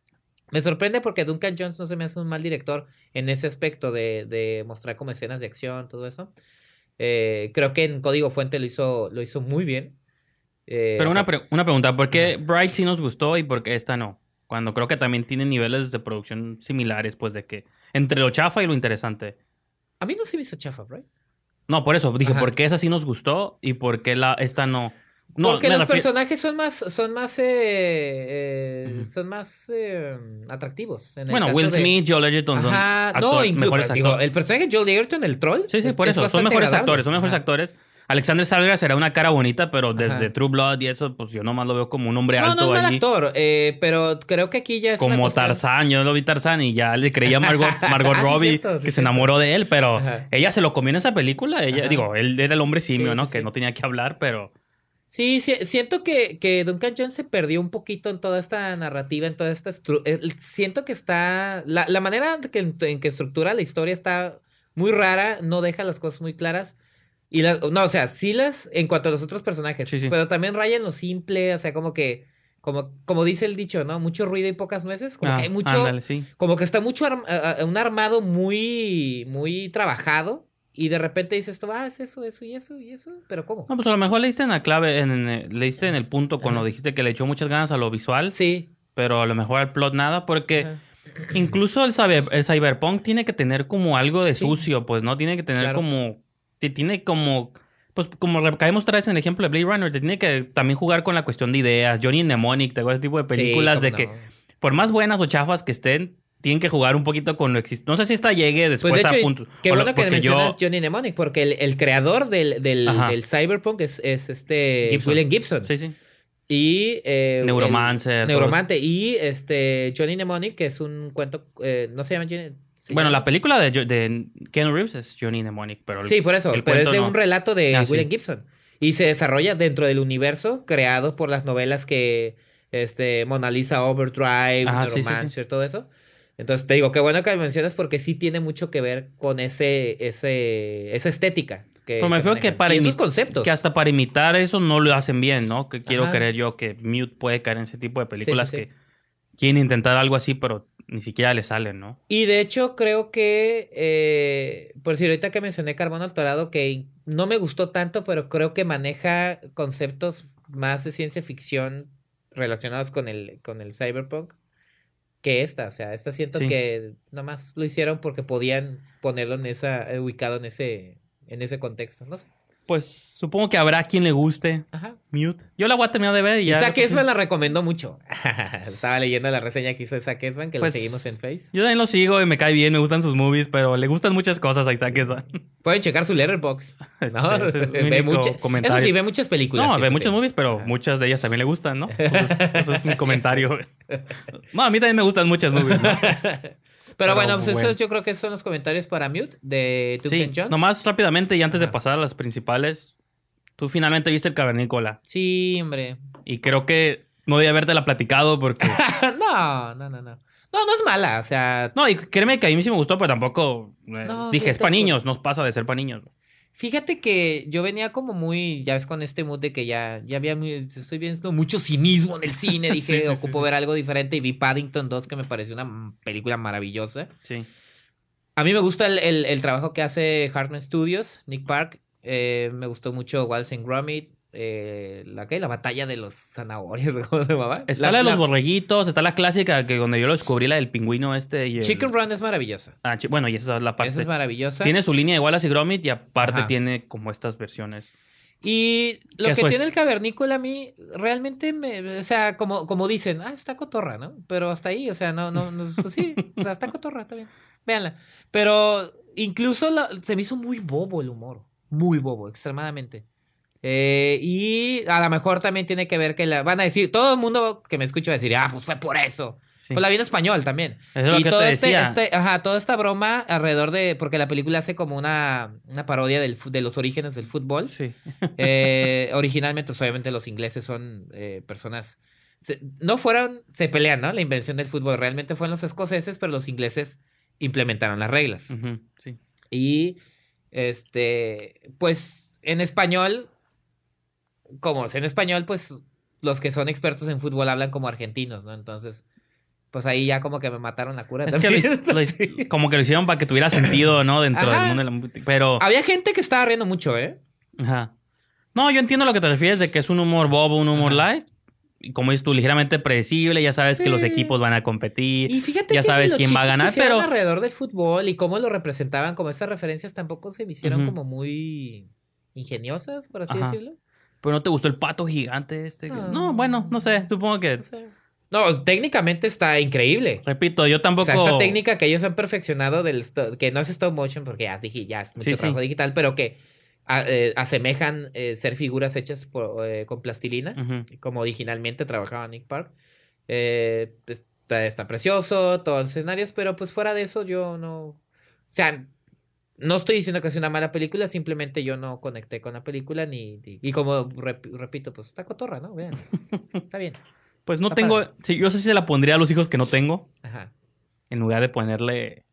Me sorprende porque Duncan Jones no se me hace un mal director en ese aspecto de, mostrar como escenas de acción, todo eso. Eh, creo que en Código Fuente lo hizo, lo hizo muy bien. Eh, pero una, una pregunta, ¿por qué Bright sí nos gustó y por qué esta no? Cuando creo que también tiene niveles de producción similares, pues de que entre lo chafa y lo interesante. A mí no se me hizo chafa, Bright. No, por eso dije, ¿por qué esa sí nos gustó y por qué la, esta no? Porque los personajes son más, son más, eh, eh son más em, atractivos. En el bueno, Will Smith, Joel Edgerton son mejores actores. el personaje de Joel Edgerton, el troll. Sí, sí, por eso. son mejores actores, son mejores actores. Alexander Salgras era una cara bonita, pero desde True Blood y eso, pues yo nomás lo veo como un hombre alto. No, no es actor, eh, pero creo que aquí ya es. Como Tarzán, yo lo vi Tarzán y ya le creía a Margot, ah, Robbie que se enamoró de él, pero ella se lo comió en esa película. Ella, digo, él era el hombre simio, ¿no? que no tenía que hablar, pero. Sí, sí, siento que, que Duncan Jones se perdió un poquito en toda esta narrativa, en toda esta... Eh, siento que está... La, manera en que estructura la historia está muy rara, no deja las cosas muy claras. Y las, no, o sea, sí las en cuanto a los otros personajes, pero también Ryan lo simple, o sea, como que como, como dice el dicho, ¿no? Mucho ruido y pocas nueces, como que hay ah, mucho como que está mucho un armado muy muy trabajado y de repente dices esto ah, es eso, eso y eso y eso, pero ¿cómo? No, pues a lo mejor le diste en la clave, en, eh, le diste en el punto cuando dijiste que le echó muchas ganas a lo visual. Sí. Pero a lo mejor al plot nada, porque incluso el, cyberpunk tiene que tener como algo de sucio, pues, ¿no? Tiene que tener como te tiene como pues como caemos otra vez en el ejemplo de Blade Runner, te tiene que también jugar con la cuestión de ideas. Johnny Mnemonic, te ese tipo de películas de que por más buenas o chafas que estén, tienen que jugar un poquito con lo existente. No sé si esta llegue pues, después de a Qué bueno que mencionas Johnny Mnemonic, porque el, creador del, del, Cyberpunk es, este William Gibson. Sí, sí. Y. Eh, Neuromancer. Neuromante. Y este Johnny Mnemonic, que es un cuento. Eh, no se llama Johnny bueno, la película de, Ken Reeves es Johnny Mnemonic, pero... sí, por eso, pero es de un relato de ah, William Gibson. Y se desarrolla dentro del universo creado por las novelas que este, Mona Lisa Overdrive, ah, Neuromancer, todo eso. Entonces te digo, qué bueno que me mencionas porque sí tiene mucho que ver con ese, ese, esa estética. Que, pues me que, que para esos conceptos. Que hasta para imitar eso no lo hacen bien, ¿no? Que quiero creer yo que Mute puede caer en ese tipo de películas que quieren intentar algo así, pero ni siquiera le salen, ¿no? Y de hecho creo que, eh, por si ahorita que mencioné Carbón Altorado, que no me gustó tanto, pero creo que maneja conceptos más de ciencia ficción relacionados con el, con el cyberpunk que esta. O sea, esta siento que nomás lo hicieron porque podían ponerlo en esa, ubicado en ese, en ese contexto, no sé pues supongo que habrá quien le guste. Ajá. Mute. Yo la voy a terminar de ver y, ya. la recomiendo mucho. Estaba leyendo la reseña que hizo Isaac Esban, que pues, seguimos en Face. Yo también lo sigo y me cae bien, me gustan sus movies, pero le gustan muchas cosas a Isaac Esman. Pueden checar su letterbox. Este, ¿no? ve muchas. eso sí, ve muchas películas. No, ve muchas movies, pero muchas de ellas también le gustan, ¿no? Entonces, eso es mi comentario. no, a mí también me gustan muchas movies. Pero, bueno, pues Esos, yo creo que son los comentarios para Mute de Tupen sí, Nomás rápidamente y antes de pasar a las principales, tú finalmente viste el Cavernícola. Sí, hombre. Y creo que no debía haberte la platicado porque. no, no, no, no. No, no es mala, o sea. No, y créeme que a mí sí me gustó, pero tampoco. Eh, dije, es para niños, no pasa de ser para niños. Fíjate que yo venía como muy, ya ves, con este mood de que ya, ya había, estoy viendo mucho cinismo en el cine. Dije, ocupo ver algo diferente y vi Paddington 2, que me pareció una película maravillosa. Sí. A mí me gusta el, trabajo que hace Hartman Studios, Nick Park. Eh, me gustó mucho Waltz and Gromit. Eh, la, ¿qué? la batalla de los zanahorias. Está la, de los borreguitos, está la clásica que cuando yo lo descubrí, la del pingüino este. Chicken Run es maravillosa. Ah, bueno, y esa es la parte. es maravillosa. Tiene su línea igual Wallace y Gromit y aparte tiene como estas versiones. Y lo que, tiene el cavernícola a mí realmente me, o sea, como, como dicen, ah, está cotorra, ¿no? Pero hasta ahí, o sea, no, no, pues sí, está cotorra, está bien. Véanla. Pero incluso se me hizo muy bobo el humor. Muy bobo, extremadamente. Eh, y a lo mejor también tiene que ver que la, van a decir, todo el mundo que me escucha va a decir, ah, pues fue por eso. Pues la vi en español también. y todo este, este, toda esta broma alrededor de. Porque la película hace como una, parodia del, de los orígenes del fútbol. Eh, originalmente, pues, obviamente, los ingleses son eh, personas. no fueron. Se pelean, ¿no? La invención del fútbol. Realmente fueron los escoceses, pero los ingleses implementaron las reglas. Y. Este. Pues en español como en español, pues los que son expertos en fútbol hablan como argentinos, ¿no? Entonces, pues ahí ya como que me mataron la cura. como que lo hicieron para que tuviera sentido, ¿no? Dentro del mundo de la Pero... Había gente que estaba riendo mucho, ¿eh? Ajá. No, yo entiendo lo que te refieres de que es un humor bobo, un humor light. Y como dices tú, ligeramente predecible, ya sabes que los equipos van a competir, y fíjate ya sabes quién va a ganar, que pero alrededor del fútbol y cómo lo representaban, como esas referencias tampoco se me hicieron como muy ingeniosas, por así decirlo. Pero no te gustó el pato gigante este. Ah. No, bueno, no sé, supongo que. No, técnicamente está increíble. Repito, yo tampoco. O sea, esta técnica que ellos han perfeccionado del que no es stop motion, porque ya dije, ya es mucho trabajo digital, pero que eh, asemejan eh, ser figuras hechas eh, con plastilina, como originalmente trabajaba Nick Park. Está, está, precioso, todos los escenarios, pero pues fuera de eso yo no... O sea, no estoy diciendo que sea una mala película, simplemente yo no conecté con la película ni. y como repito, pues está cotorra, ¿no? Vean. Está bien. Pues no tengo. Sí, yo sé si se la pondría a los hijos que no tengo. Ajá. En lugar de ponerle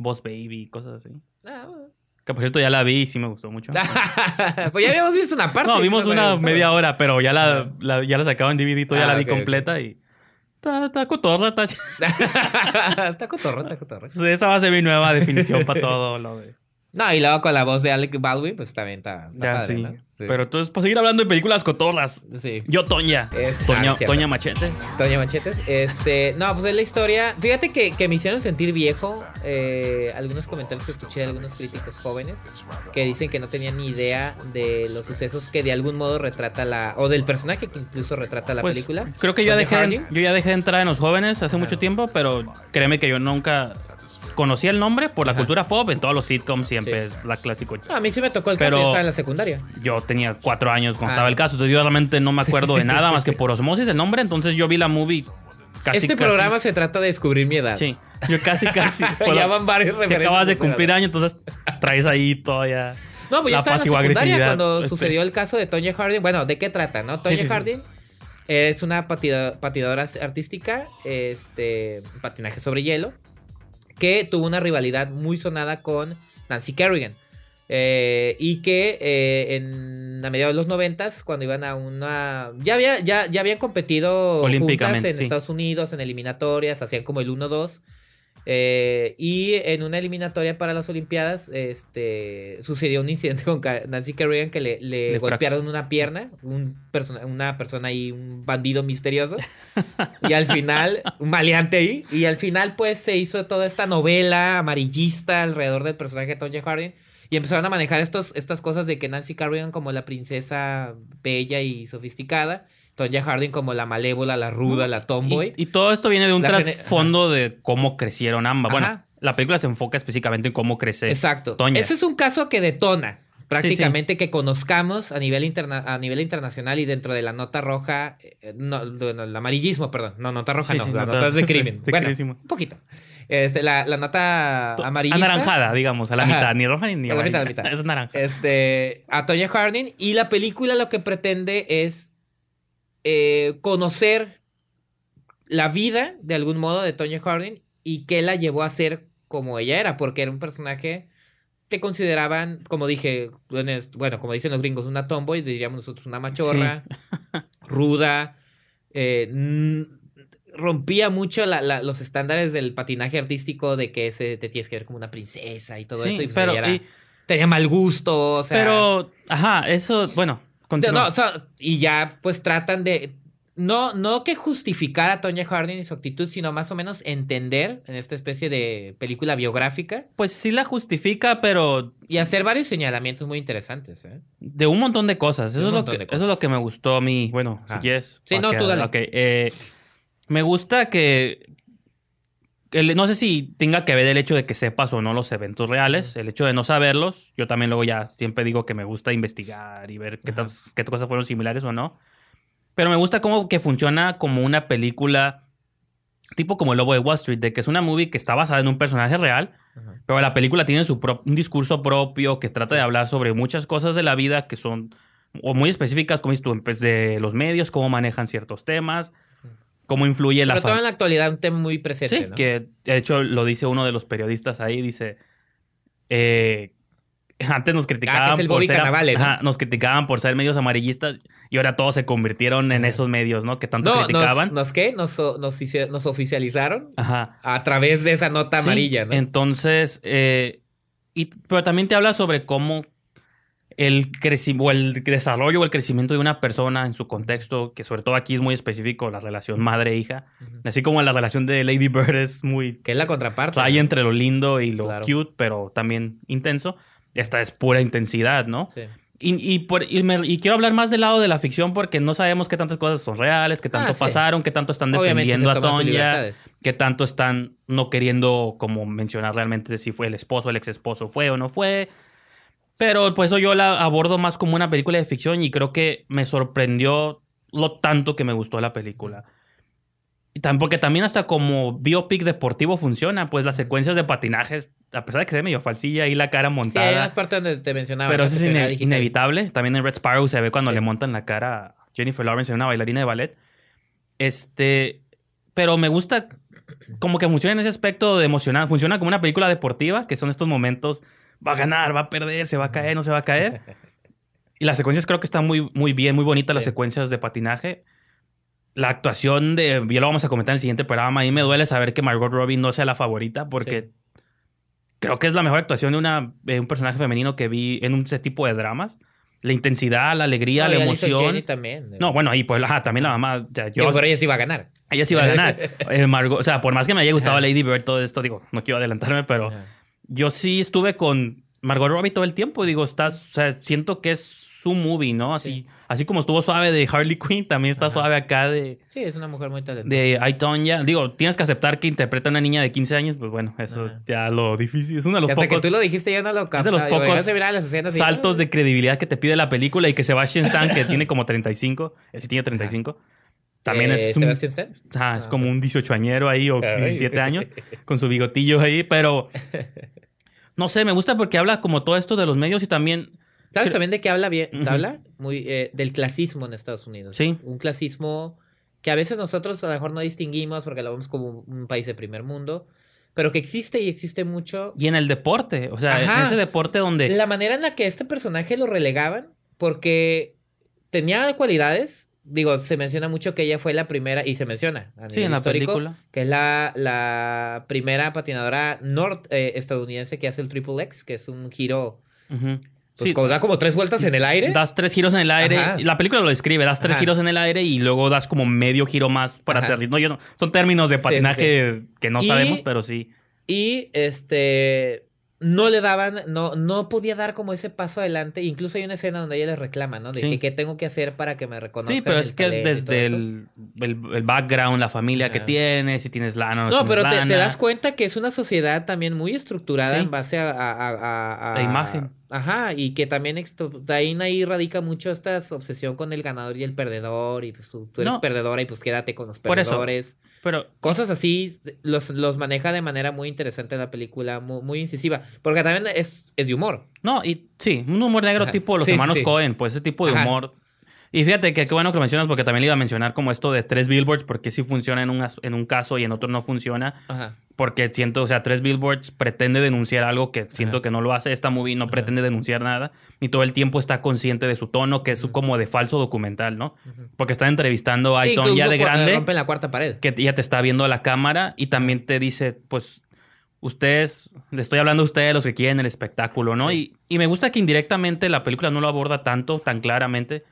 Boss Baby y cosas así. Ah, Que por cierto ya la vi y sí me gustó mucho. pues ya habíamos visto una parte. No, vimos una media hora, pero ya la, ya la sacaba en ya la ah, vi completa y. Está, cotorra, está. está cotorra, está cotorra. Esa va a ser mi nueva definición para todo lo de. No, y luego con la voz de Alec Baldwin, pues también está. padre, Pero entonces, para pues, seguir hablando de películas cotorras. Sí. Yo, Toña. Ah, Toña, Machetes. Toña Machetes. Este. No, pues es la historia. Fíjate que, me hicieron sentir viejo. Eh, algunos comentarios que escuché de algunos críticos jóvenes que dicen que no tenían ni idea de los sucesos que de algún modo retrata la. O del personaje que incluso retrata la pues, película. Creo que yo, dejé, yo ya dejé de entrar en los jóvenes hace mucho tiempo, pero créeme que yo nunca conocía el nombre por la cultura pop, en todos los sitcoms siempre es la clásico. No, a mí sí me tocó el caso, yo estaba en la secundaria. Yo tenía cuatro años cuando ah. estaba el caso, entonces yo realmente no me acuerdo de nada más que por osmosis el nombre, entonces yo vi la movie casi. Este programa se trata de descubrir mi edad. Sí, yo casi, casi. bueno, ya varios referentes. acabas de cumplir año, entonces traes ahí todavía. No, pues yo estaba en la secundaria cuando este sucedió el caso de Tonya Harding. Bueno, ¿de qué trata, no? Tonya Harding es una patinadora artística, este, patinaje sobre hielo que tuvo una rivalidad muy sonada con Nancy Kerrigan. Eh, y que eh, en la mediados de los noventas, cuando iban a una. Ya, había, ya, ya habían competido juntas en Estados Unidos, en eliminatorias, hacían como el 1-2. Eh, y en una eliminatoria para las Olimpiadas, este, sucedió un incidente con Nancy Kerrigan que le, golpearon una pierna, persona, una persona ahí, un bandido misterioso, y al final, un maleante ahí, y al final pues se hizo toda esta novela amarillista alrededor del personaje de Tonya Harding. Y empezaron a manejar estos, estas cosas de que Nancy Kerrigan como la princesa bella y sofisticada, Tonya Harding como la malévola, la ruda, la tomboy. Y, todo esto viene de un trasfondo de cómo crecieron ambas. Bueno, la película se enfoca específicamente en cómo crece Exacto. Ese es un caso que detona prácticamente que conozcamos a nivel, a nivel internacional y dentro de la nota roja, eh, el amarillismo, perdón, no, nota roja no, la nota, es de crimen. bueno, un poquito. Este, la, nota amarilla, Anaranjada, digamos, a la mitad, ni roja ni, ni a la mitad, a la mitad. Es naranja. Este, a Tonya Harding y la película lo que pretende es eh, conocer la vida, de algún modo, de Tonya Harding y qué la llevó a ser como ella era, porque era un personaje que consideraban, como dije, bueno, como dicen los gringos, una tomboy, diríamos nosotros una machorra, ruda, eh, rompía mucho los estándares del patinaje artístico de que ese te tienes que ver como una princesa y todo eso. Y, pues pero, tenía mal gusto, o sea. Pero, ajá, eso, bueno, y ya pues tratan de no, no que justificar a Tonya Harding y su actitud, sino más o menos entender en esta especie de película biográfica. Pues sí la justifica, pero... Y hacer varios señalamientos muy interesantes. ¿eh? De un montón de cosas. Eso, es lo, que, es lo que me gustó a mí. Bueno, si ah. quieres. Sí, no, tú dale. Eh, me gusta que no sé si tenga que ver el hecho de que sepas o no los eventos reales, el hecho de no saberlos. Yo también luego ya siempre digo que me gusta investigar y ver qué, cosas fueron similares o no. Pero me gusta cómo que funciona como una película tipo como El Lobo de Wall Street, de que es una movie que está basada en un personaje real, pero la película tiene su un discurso propio que trata de hablar sobre muchas cosas de la vida que son o muy específicas, como dices tú, de los medios, cómo manejan ciertos temas, cómo influye la... Pero todo en la actualidad un tema muy presente. Sí, que de hecho lo dice uno de los periodistas ahí, dice... Eh, antes nos ah, criticaban, por ser, nos criticaban por ser medios amarillistas y ahora todos se convirtieron en esos medios, ¿no? Que tanto criticaban. Nos, ¿Nos qué? Nos, oficializaron ajá. a través de esa nota amarilla, ¿no? Entonces, eh, y, pero también te habla sobre cómo el el desarrollo o el crecimiento de una persona en su contexto, que sobre todo aquí es muy específico, la relación madre-hija, así como la relación de Lady Bird es muy... Que es la contraparte. Hay entre lo lindo y lo cute, pero también intenso. Esta es pura intensidad, ¿no? Sí. Y, quiero hablar más del lado de la ficción porque no sabemos qué tantas cosas son reales, qué tanto ah, pasaron, qué tanto están defendiendo a Tonya, qué tanto están no queriendo como mencionar realmente si fue el esposo, el ex esposo fue o no fue. Pero por pues, eso yo la abordo más como una película de ficción y creo que me sorprendió lo tanto que me gustó la película. Y porque también hasta como biopic deportivo funciona, pues las secuencias de patinajes, a pesar de que se ve medio falsilla y la cara montada. Sí, es parte donde te mencionaba. Pero eso es inevitable. También en Red Sparrow se ve cuando le montan la cara a Jennifer Lawrence, una bailarina de ballet. Este, pero me gusta como que funciona en ese aspecto de emocionar. Funciona como una película deportiva, que son estos momentos va a ganar, va a perder, se va a caer, no se va a caer. Y las secuencias creo que están muy, muy bien, muy bonitas las secuencias de patinaje. La actuación de, ya lo vamos a comentar en el siguiente programa, a mí me duele saber que Margot Robbie no sea la favorita porque creo que es la mejor actuación de, una, un personaje femenino que vi en un, ese tipo de dramas la intensidad, la alegría, la emoción. También, no, bueno, ahí pues ajá, también la mamá. yo, pero ella sí iba a ganar. Ella sí iba a ganar. Eh, o sea, por más que me haya gustado Lady Bird, todo esto, digo, no quiero adelantarme, pero yo sí estuve con Margot Robbie todo el tiempo. Digo, estás, siento que es su movie, ¿no? Así, así como estuvo suave de Harley Quinn, también está suave acá de. Sí, es una mujer muy talentosa. De I Digo, tienes que aceptar que interpreta a una niña de 15 años, pues bueno, eso es ya lo difícil. Es uno de los pocos. que tú lo dijiste, ya no lo de los pocos saltos de credibilidad que te pide la película y que Sebastian Stan, que tiene como 35, él sí tiene 35. cinco también eh, es es ah, como un 18 añero ahí o 17 años con su bigotillo ahí, pero no sé, me gusta porque habla como todo esto de los medios y también... ¿Sabes también de qué habla bien? Habla muy eh, del clasismo en Estados Unidos. Sí. Un clasismo que a veces nosotros a lo mejor no distinguimos porque lo vemos como un país de primer mundo, pero que existe y existe mucho. Y en el deporte, o sea, es en ese deporte donde... La manera en la que este personaje lo relegaban porque tenía cualidades, digo, se menciona mucho que ella fue la primera, y se menciona a sí, en la película que es la, primera patinadora norte eh, estadounidense que hace el Triple X, que es un giro. Pues sí. da como tres vueltas en el aire. Das tres giros en el aire. La película lo describe, das tres giros en el aire y luego das como medio giro más para aterrizar. yo no, son términos de patinaje que no sabemos, pero sí. Y este no le daban, no, no podía dar como ese paso adelante. Incluso hay una escena donde ella le reclama, ¿no? De que, qué tengo que hacer para que me reconozcan. Sí, pero es que desde el, background, la familia que tienes, si tienes lana no. pero Te, das cuenta que es una sociedad también muy estructurada en base a, la imagen. Ajá, y que también ahí radica mucho esta obsesión con el ganador y el perdedor, y pues tú, eres perdedora y pues quédate con los perdedores. Pero cosas así los, los maneja de manera muy interesante la película, muy, incisiva. Porque también es, es, de humor. No, y sí, un humor negro tipo Los Hermanos pues ese tipo de humor y fíjate que qué bueno que lo mencionas porque también le iba a mencionar como esto de tres billboards, porque si funciona en un, en un caso y en otro no funciona. Porque siento, o sea, tres billboards pretende denunciar algo que siento que no lo hace. Esta movie no pretende denunciar nada. Y todo el tiempo está consciente de su tono, que es como de falso documental, ¿no? Porque están entrevistando a sí, ya de grande. Que ya te está viendo a la cámara y también te dice, pues, ustedes, le estoy hablando a ustedes, los que quieren el espectáculo, ¿no? Y, y me gusta que indirectamente la película no lo aborda tanto, tan claramente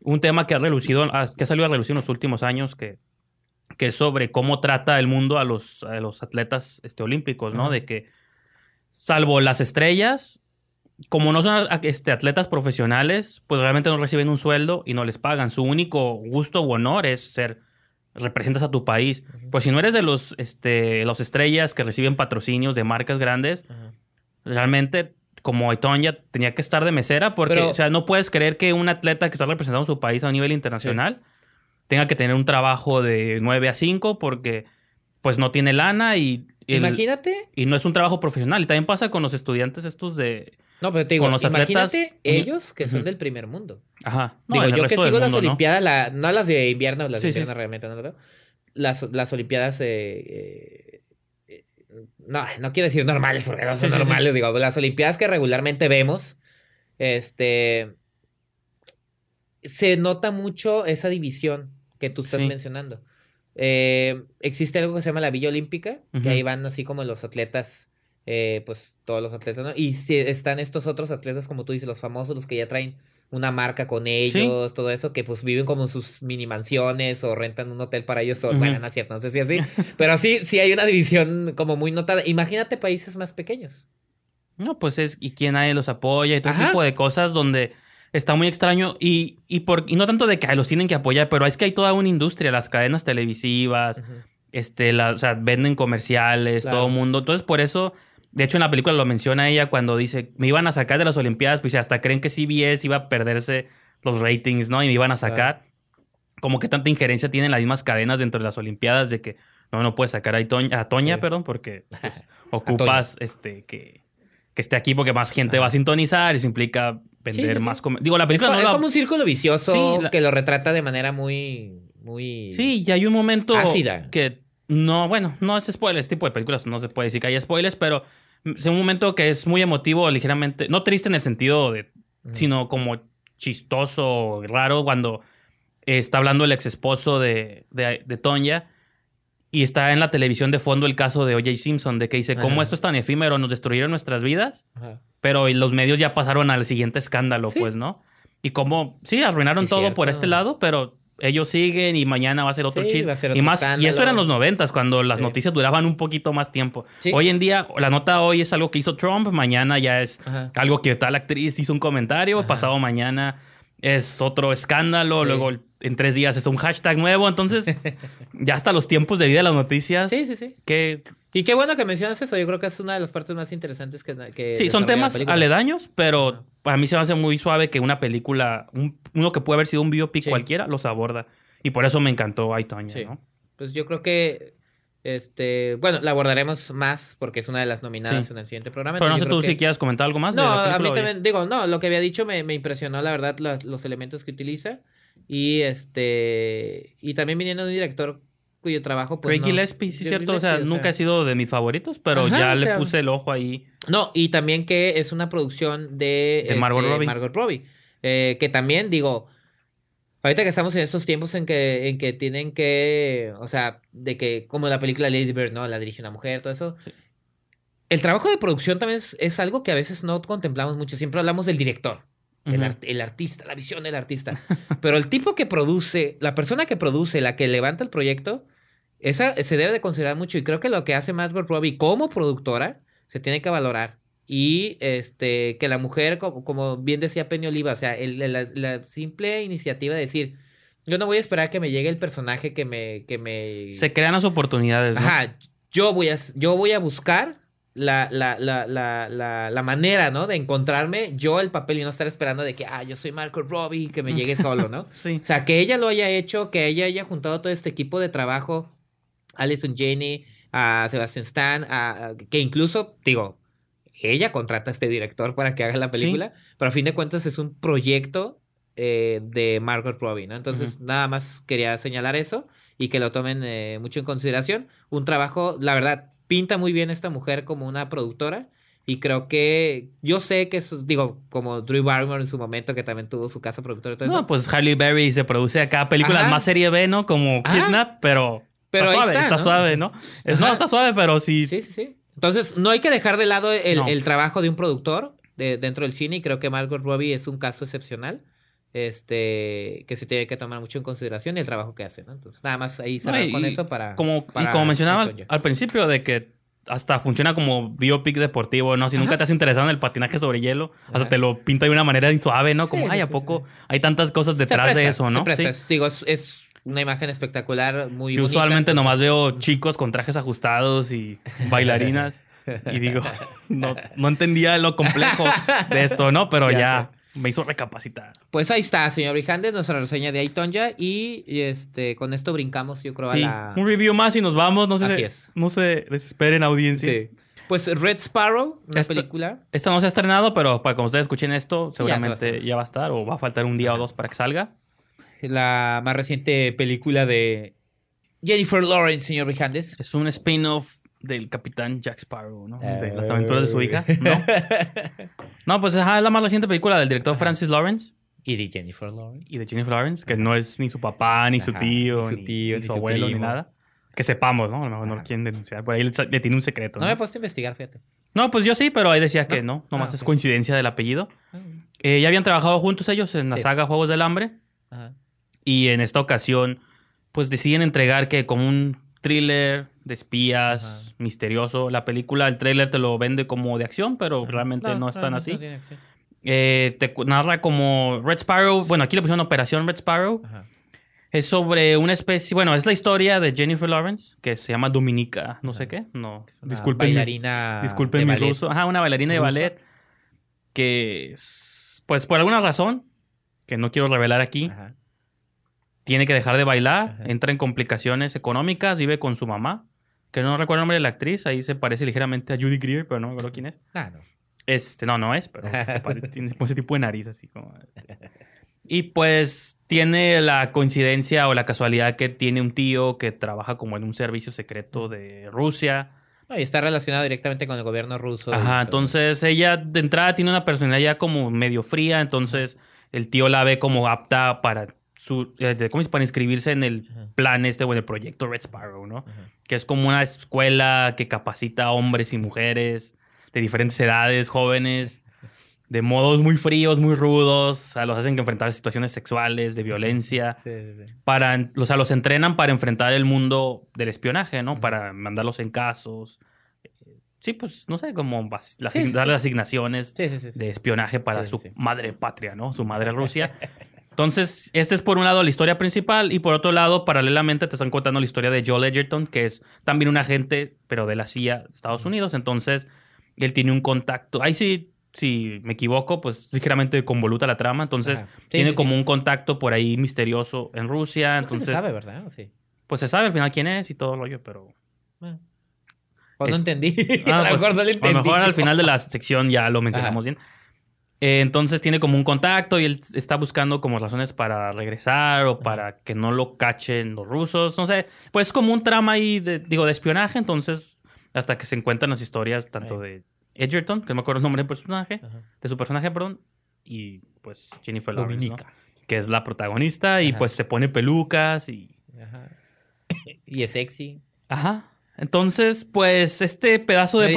un tema que ha ah, que ha salido a relucir en los últimos años, que, que es sobre cómo trata el mundo a los, los atletas este, olímpicos, ¿no? De que, salvo las estrellas, como no son este, atletas profesionales, pues realmente no reciben un sueldo y no les pagan. Su único gusto o honor es ser representas a tu país. Pues si no eres de este, los, estrellas que reciben patrocinios de marcas grandes, realmente como ya tenía que estar de mesera, porque, o sea, no puedes creer que un atleta que está representando su país a nivel internacional tenga que tener un trabajo de 9 a 5 porque, pues, no tiene lana y... imagínate. Y no es un trabajo profesional. Y también pasa con los estudiantes estos de... No, pero te digo, imagínate ellos que son del primer mundo. Ajá. No, digo, yo que sigo las Olimpiadas, ¿no? no las de invierno, las de invierno realmente no lo veo. Las, Olimpiadas eh, eh, no, no quiero decir normales, porque no son normales, digo, las Olimpiadas que regularmente vemos, este, se nota mucho esa división que tú estás mencionando. Eh, existe algo que se llama la Villa Olímpica, que ahí van así como los atletas, eh, pues todos los atletas, ¿no? Y si están estos otros atletas, como tú dices, los famosos, los que ya traen una marca con ellos, todo eso, que pues viven como en sus mini mansiones o rentan un hotel para ellos, o bueno, no no sé si así, pero sí, sí hay una división como muy notada. Imagínate países más pequeños. No, pues es, y quién ahí los apoya y todo tipo de cosas donde está muy extraño y, por, no tanto de que los tienen que apoyar, pero es que hay toda una industria, las cadenas televisivas, este, venden comerciales, todo el mundo. Entonces, por eso de hecho, en la película lo menciona ella cuando dice, me iban a sacar de las Olimpiadas, pues hasta creen que CBS iba a perderse los ratings, ¿no? Y me iban a sacar. Como que tanta injerencia tienen las mismas cadenas dentro de las Olimpiadas de que no, no puedes sacar a, Toña, perdón, porque pues, ocupas este que, esté aquí porque más gente va a sintonizar y eso implica vender más... Digo, la película... Es, como un círculo vicioso que lo retrata de manera muy... muy sí, y hay un momento... Ácida. Que no, bueno, no es spoiler. Este tipo de películas no se puede decir que haya spoilers, pero Mm, es un momento que es muy emotivo, ligeramente, no triste en el sentido de, sino como chistoso, raro, cuando está hablando el ex esposo de, de, Tonya y está en la televisión de fondo el caso de O.J. Simpson, de que dice, ¿cómo esto es tan efímero? Nos destruyeron nuestras vidas, pero los medios ya pasaron al siguiente escándalo, pues, ¿no? Y cómo, sí, arruinaron todo por este lado, pero ellos siguen y mañana va a ser otro sí, y más, escándalo. y eso eran los noventas, cuando las noticias duraban un poquito más tiempo. Hoy en día, la nota hoy es algo que hizo Trump, mañana ya es algo que tal actriz hizo un comentario, pasado mañana es otro escándalo, luego en tres días es un hashtag nuevo, entonces ya hasta los tiempos de vida de las noticias. Sí, sí, sí. Que... Y qué bueno que mencionas eso, yo creo que es una de las partes más interesantes que... sí, son temas aledaños, pero a mí se me hace muy suave que una película, uno que puede haber sido un biopic cualquiera, los aborda. Y por eso me encantó Ay ¿no? Pues yo creo que este, bueno, la abordaremos más porque es una de las nominadas en el siguiente programa. Pero no sé tú si quieres comentar algo más. No, a mí también, digo, no, lo que había dicho me, impresionó, la verdad, los, elementos que utiliza. Y este, y también viniendo de un director yo trabajo pues no. sí, es cierto. o sea, nunca ha sido de mis favoritos, pero ya le puse el ojo ahí. No, y también que es una producción de, de Margot este, Robbie. Eh, que también, digo, ahorita que estamos en esos tiempos en que, en que tienen que, o sea, de que, como la película Lady Bird, ¿no? La dirige una mujer, todo eso. El trabajo de producción también es, algo que a veces no contemplamos mucho. Siempre hablamos del director, el, artista, la visión del artista. Pero el tipo que produce, la persona que produce, la que levanta el proyecto, esa se debe de considerar mucho y creo que lo que hace Margot Robbie como productora se tiene que valorar. Y este, que la mujer, como, bien decía Peña Oliva, o sea, la, simple iniciativa de decir, yo no voy a esperar que me llegue el personaje que me... Que me... Se crean las oportunidades. ¿no? Ajá, yo voy a, yo voy a buscar la, la, la, la, manera, ¿no? De encontrarme yo el papel y no estar esperando de que, ah, yo soy Marco Robbie, que me llegue solo, ¿no? sí. O sea, que ella lo haya hecho, que ella haya juntado todo este equipo de trabajo Alison Jenny, a Sebastian Stan, que incluso, digo, ella contrata a este director para que haga la película, pero a fin de cuentas es un proyecto eh, de Margot Robbie, ¿no? Entonces, nada más quería señalar eso y que lo tomen eh, mucho en consideración. Un trabajo, la verdad, pinta muy bien esta mujer como una productora. Y creo que yo sé que, digo, como Drew Barrymore en su momento, que también tuvo su casa productora. Y todo no, pues Harley Berry se produce acá películas más serie B, ¿no? Como Kidnap, pero pero está ahí suave, está ¿no? suave, ¿no? Es, no, está suave, pero sí. Sí, sí, sí. Entonces, no hay que dejar de lado el, trabajo de un productor de, dentro del cine y creo que Margot Robbie es un caso excepcional. Este, que se tiene que tomar mucho en consideración y el trabajo que hace, ¿no? Entonces, nada más ahí cerrar con eso para. Como, y como mencionaba al, principio, de que hasta funciona como biopic deportivo, ¿no? Si nunca te has interesado en el patinaje sobre hielo, hasta te lo pinta de una manera suave, ¿no? como, ay, ¿a poco hay tantas cosas detrás de eso, no? Se presta. Digo, es, es una imagen espectacular, muy usualmente nomás veo chicos con trajes ajustados y bailarinas. y digo, no, entendía lo complejo de esto, ¿no? Pero ya, me hizo recapacitar. Pues ahí está, señor nuestra reseña de Aitonja. Y, este, con esto brincamos, yo creo, Un review más y nos vamos. No sé Así es. No se desesperen, audiencia. Pues Red Sparrow, la película. Esta no se ha estrenado, pero para como ustedes escuchen esto, seguramente ya, va a estar o va a faltar un día o dos para que salga la más reciente película de Jennifer Lawrence, señor Vijandes. Es un spin-off del capitán Jack Sparrow, ¿no? las aventuras de su hija, eh. ¿no? no, pues es la más reciente película del director Francis Lawrence. Y de Jennifer Lawrence. Y de Jennifer Lawrence, que no es ni su papá, ni su tío, ni su, abuelo, ni nada. Que sepamos, ¿no? A lo mejor no lo quieren denunciar. Por ahí le, tiene un secreto. No, me he puesto a investigar, fíjate. No, pues yo sí, pero ahí decía que no. Ah, nomás es coincidencia del apellido. Ah, eh, ya habían trabajado juntos ellos en la saga Juegos del Hambre. Ajá. Y en esta ocasión, pues deciden entregar que como un thriller de espías, misterioso. La película, el tráiler te lo vende como de acción, pero realmente no, es tan así. Eh, te narra como Red Sparrow, bueno, aquí le pusieron Operación Red Sparrow. Es sobre una especie, bueno, es la historia de Jennifer Lawrence, que se llama Dominica, no sé qué, no. Una disculpen, bailarina. disculpen de mi ruso. Ajá, una bailarina de ballet que, pues por alguna razón, que no quiero revelar aquí, tiene que dejar de bailar, entra en complicaciones económicas, vive con su mamá, que no recuerdo el nombre de la actriz, ahí se parece ligeramente a Judy Greer, pero no me acuerdo quién es. Ah, no. Este, no, no es, pero tiene ese tipo de nariz así como... Este. Y pues tiene la coincidencia o la casualidad que tiene un tío que trabaja como en un servicio secreto de Rusia. está relacionado directamente con el gobierno ruso. Ajá, entonces ella de entrada tiene una personalidad ya como medio fría, entonces el tío la ve como apta para su, eh, ¿cómo Para inscribirse en el plan este o en el proyecto Red Sparrow, ¿no? Que es como una escuela que capacita a hombres y mujeres de diferentes edades, jóvenes, de modos muy fríos, muy rudos, los hacen que enfrentar situaciones sexuales, de violencia, para, o sea, los entrenan para enfrentar el mundo del espionaje, ¿no? Para mandarlos en casos. Eh, sí, pues, no sé, como las asignaciones de espionaje para su madre patria, ¿no? Su madre Rusia. Entonces, este es por un lado la historia principal y por otro lado, paralelamente, te están contando la historia de Joel Edgerton, que es también un agente, pero de la CIA de Estados Unidos. Entonces, él tiene un contacto. Ahí sí, si me equivoco, pues ligeramente convoluta la trama. Entonces, tiene como un contacto por ahí misterioso en Rusia. Entonces, se sabe, ¿verdad? Pues se sabe al final quién es y todo lo yo. pero... Pues eh. no entendí. Ah, pues, mejor al final de la sección ya lo mencionamos bien. Eh, entonces tiene como un contacto y él está buscando como razones para regresar o para que no lo cachen los rusos. No sé, pues como un trama ahí, de, digo, de espionaje. Entonces, hasta que se encuentran las historias tanto de Edgerton, que no me acuerdo el nombre del personaje, de su personaje, perdón, y pues Jennifer Lawrence, ¿no? que es la protagonista y pues se pone pelucas y... y es sexy. Ajá. Entonces, pues este pedazo de,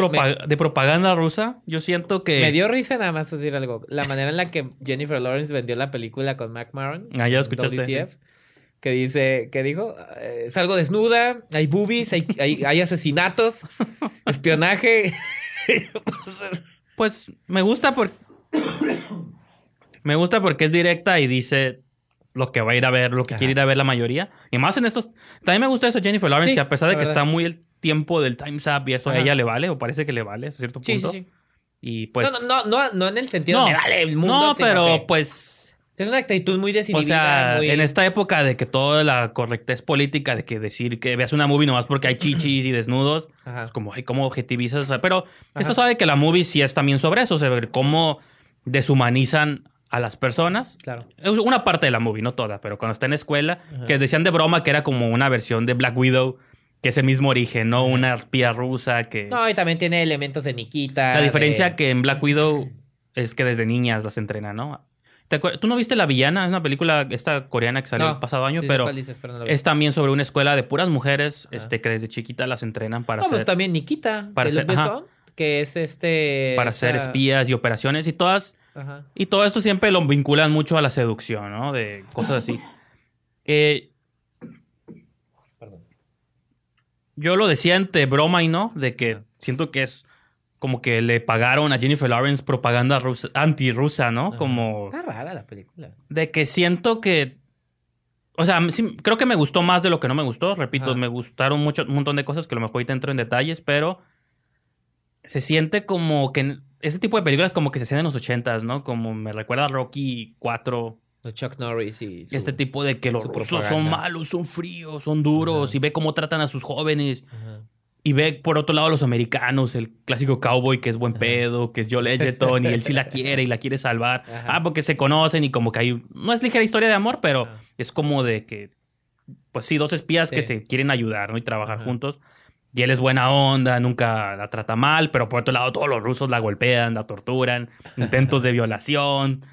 propaganda rusa, yo siento que... Me dio risa nada más decir algo. La manera en la que Jennifer Lawrence vendió la película con Mac Maron. Ah, ya escuchaste. que dice, que dijo, eh, salgo desnuda, hay boobies, hay, asesinatos, espionaje. pues me gusta porque... me gusta porque es directa y dice lo que va a ir a ver, lo que quiere ir a ver la mayoría. Y más en estos. También me gusta eso Jennifer Lawrence, que a pesar de que está muy tiempo del time up y eso a ella le vale o parece que le vale a cierto punto. Y pues no, no, no, en el sentido no, me el mundo. No, pero pues es una actitud muy desinhibida. O sea, en esta época de que toda la correctez política, de que decir que veas una movie nomás porque hay chichis y desnudos, como, ay, ¿cómo objetivizas? pero esto sabe que la movie sí es también sobre eso, sobre cómo deshumanizan a las personas. Claro. Es una parte de la movie, no toda, pero cuando está en escuela, que decían de broma que era como una versión de Black Widow que es el mismo origen, ¿no? Una espía rusa que... No, y también tiene elementos de Nikita. La diferencia que en Black Widow es que desde niñas las entrena, ¿no? ¿Tú no viste La Villana? Es una película esta coreana que salió el pasado año, pero, es también sobre una escuela de puras mujeres este, que desde chiquita las entrenan para no, ser... Pues también Nikita, para ser, que es este... Para hacer espías y operaciones y todas... Y todo esto siempre lo vinculan mucho a la seducción, ¿no? De cosas así. eh, yo lo decía entre broma y no, de que siento que es como que le pagaron a Jennifer Lawrence propaganda rusa, ¿no? Como... Está rara la película. De que siento que... O sea, creo que me gustó más de lo que no me gustó. Repito, me gustaron mucho, un montón de cosas que a lo mejor ahorita entro en detalles, pero se siente como que... Ese tipo de películas como que se hacen en los ochentas, ¿no? Como me recuerda a Rocky 4 Chuck Norris y este tipo de que los rusos son malos, son fríos, son duros y ve cómo tratan a sus jóvenes. Y ve por otro lado a los americanos, el clásico cowboy que es buen pedo, que es Joel Edgerton y él sí la quiere y la quiere salvar. Ah, porque se conocen y como que hay no es ligera historia de amor, pero es como de que pues sí, dos espías que se quieren ayudar, ¿no? y trabajar juntos. Y él es buena onda, nunca la trata mal, pero por otro lado todos los rusos la golpean, la torturan, intentos de violación.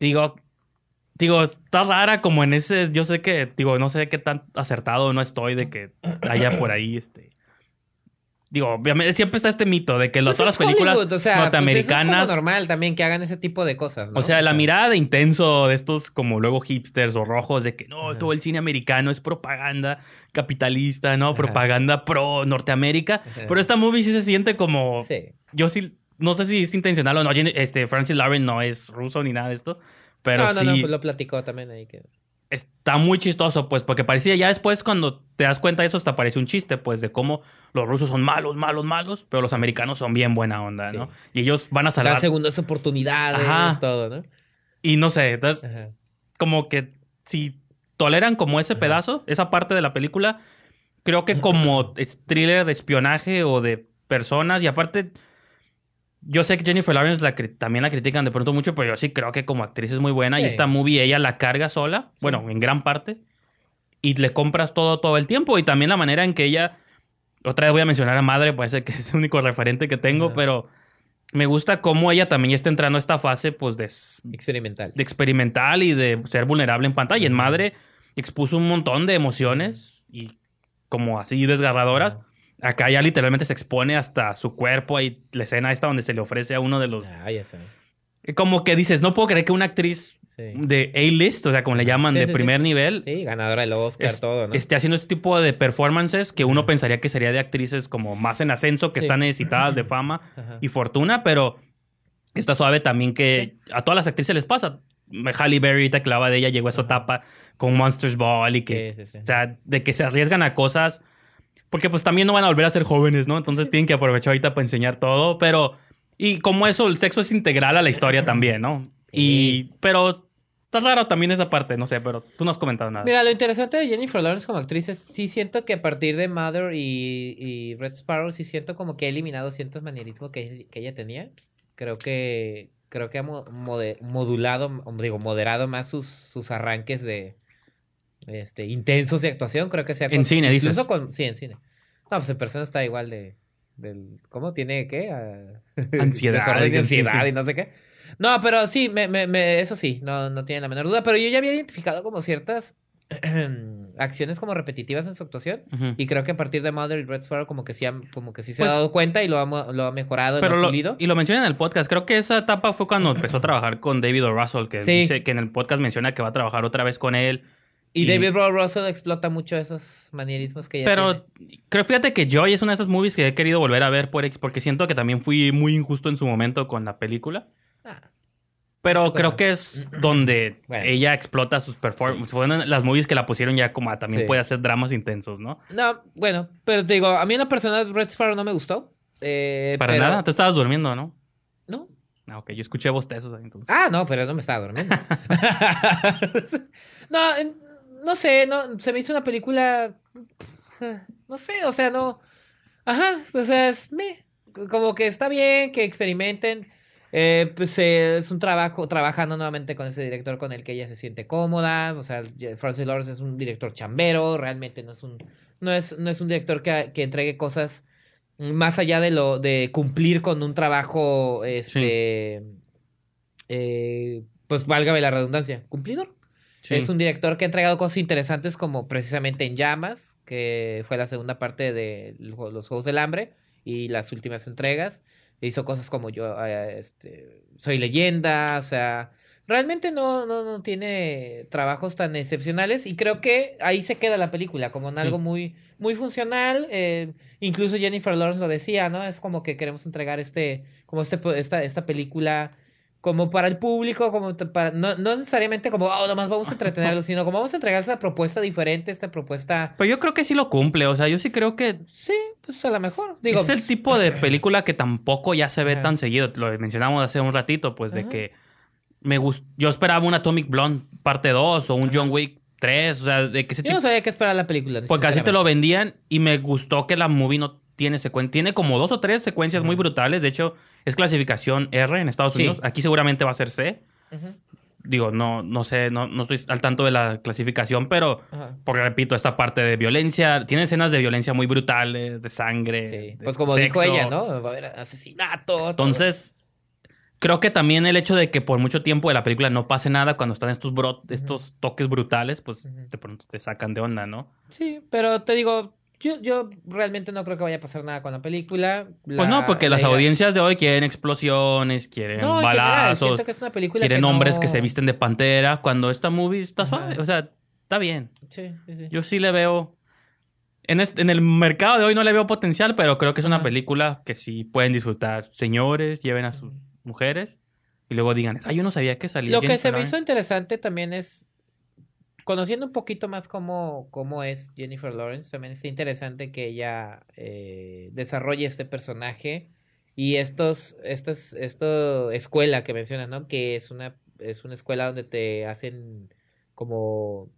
Digo, Digo, está rara como en ese. Yo sé que, digo, no sé qué tan acertado no estoy de que haya por ahí este. Digo, siempre está este mito de que las pues todas las películas pues norteamericanas. es normal también que hagan ese tipo de cosas. ¿no? O sea, la mirada intenso de estos, como luego hipsters o rojos, de que no, todo el cine americano es propaganda capitalista, ¿no? Propaganda pro Norteamérica. Pero esta movie sí se siente como. Sí. Yo sí. No sé si es intencional o no. Este, Francis Lauren no es ruso ni nada de esto. Pero no, no, no, pues lo platicó también ahí Está muy chistoso, pues, porque parecía ya después cuando te das cuenta de eso hasta parece un chiste, pues, de cómo los rusos son malos, malos, malos, pero los americanos son bien buena onda, ¿no? Y ellos van a salvar... Dan segundas oportunidades, Ajá. todo, ¿no? Y no sé, entonces, como que si toleran como ese pedazo, esa parte de la película, creo que como thriller de espionaje o de personas, y aparte yo sé que Jennifer Lawrence la también la critican de pronto mucho, pero yo sí creo que como actriz es muy buena. Y esta movie ella la carga sola, bueno, en gran parte. Y le compras todo, todo el tiempo. Y también la manera en que ella. Otra vez voy a mencionar a madre, parece pues, eh, que es el único referente que tengo, pero me gusta cómo ella también está entrando a esta fase, pues, de. Experimental. De experimental y de ser vulnerable en pantalla. En madre expuso un montón de emociones y como así desgarradoras. Acá ya literalmente se expone hasta su cuerpo. Hay la escena esta donde se le ofrece a uno de los. Ah, eh, como que dices, no puedo creer que una actriz de A-list, o sea, como le llaman, de primer nivel. Sí, ganadora del Oscar, todo, ¿no? Esté haciendo este tipo de performances que uno pensaría que sería de actrices como más en ascenso, que están necesitadas de fama y fortuna, pero está suave también que a todas las actrices les pasa. Halle Berry, te clava de ella, llegó a su etapa con Monsters Ball y que, o sea, de que se arriesgan a cosas porque pues también no van a volver a ser jóvenes, ¿no? Entonces tienen que aprovechar ahorita para enseñar todo, pero... Y como eso, el sexo es integral a la historia también, ¿no? Y... Pero Está raro también esa parte, no sé, pero tú no has comentado nada. Mira, lo interesante de Jennifer Lawrence como actriz es, sí siento que a partir de Mother y, Red Sparrow, sí siento como que ha eliminado cierto manierismo que, que, ella tenía. Creo que creo que ha modulado, digo, moderado más sus, sus arranques de, este, intensos de actuación, creo que sea. En cine, dices. con, sí, en cine. No, pues el persona está igual de. Del, ¿Cómo tiene qué? ansiedad. ansiedad y no sé qué. No, pero sí, me, me, eso sí, no, no tiene la menor duda. Pero yo ya había identificado como ciertas acciones como repetitivas en su actuación. Y creo que a partir de Mother y Red Sparrow como que sí, como que sí se ha pues dado cuenta y lo ha, lo ha mejorado, pero lo, Y lo menciona en el podcast. Creo que esa etapa fue cuando empezó a trabajar con David O'Russell, que dice que en el podcast menciona que va a trabajar otra vez con él. Y, David Raw Russell explota mucho esos manierismos que ella Pero creo, fíjate que Joy es una de esas movies que he querido volver a ver por porque siento que también fui muy injusto en su momento con la película. Ah. pero creo que es donde ella explota sus performances. Fueron las movies que la pusieron ya como a, también puede hacer dramas intensos, ¿no? No, bueno, pero te digo, a mí en la persona Red Sparrow no me gustó. Eh, Para nada, tú estabas durmiendo, ¿no? No. Ah, ok, yo escuché bostezos ahí entonces. Ah, no, pero no me estaba durmiendo. no, en no sé, no, se me hizo una película, eh, no sé, o sea, no, ajá, o sea, es me, como que está bien que experimenten, eh, pues eh, es un trabajo, trabajando nuevamente con ese director con el que ella se siente cómoda, o sea, Francis Lawrence es un director chambero, realmente no es un, no es, no es un director que, que entregue cosas más allá de lo, de cumplir con un trabajo, este, pues válgame la redundancia, cumplidor. Es un director que ha entregado cosas interesantes como precisamente En Llamas, que fue la segunda parte de Los Juegos del Hambre y las últimas entregas. Hizo cosas como yo, ah, este, Soy leyenda, o sea, realmente no, no, tiene trabajos tan excepcionales y creo que ahí se queda la película, como en algo muy, muy funcional. Eh, incluso Jennifer Lawrence lo decía, ¿no? Es como que queremos entregar este, como este, esta, esta película como para el público, como para, no, necesariamente como, oh, nomás vamos a entretenerlo, sino como vamos a entregar esa propuesta diferente, esta propuesta. Pero yo creo que sí lo cumple, o sea, yo sí creo que. Sí, pues a lo mejor. Digo, es el tipo de película que tampoco ya se ve tan seguido, lo mencionamos hace un ratito, pues de que me gust yo esperaba un Atomic Blonde parte 2 o un John Wick 3, o sea, de que se Yo no sabía qué esperar la película. Porque así te lo vendían y me gustó que la movie no tiene, como dos o tres secuencias muy brutales. De hecho, es clasificación R en Estados Unidos. Aquí seguramente va a ser C. Digo, no, no sé, no, no, estoy al tanto de la clasificación, pero porque repito, esta parte de violencia, tiene escenas de violencia muy brutales, de sangre. pues como dijo ella, ¿no? Va a haber asesinato. Entonces, creo que también el hecho de que por mucho tiempo de la película no pase nada cuando están estos, estos toques brutales, pues de pronto te sacan de onda, ¿no? Sí, pero te digo, yo, yo, realmente no creo que vaya a pasar nada con la película. pues no, porque las audiencias de hoy quieren explosiones, quieren no, balazos. siento que es una película quieren hombres que se visten de pantera. Cuando esta movie está suave, o sea, está bien. Sí, sí, sí. Yo sí le veo. En, este, en, el mercado de hoy no le veo potencial, pero creo que es una película que sí pueden disfrutar. Señores, lleven a sus mujeres y luego digan, Ay, yo no sabía que salía. Lo que se me hizo interesante también es conociendo un poquito más cómo, cómo es Jennifer Lawrence, también está interesante que ella eh, desarrolle este personaje y estos, estas, esto escuela que mencionas, ¿no? Que es una, es una escuela donde te hacen como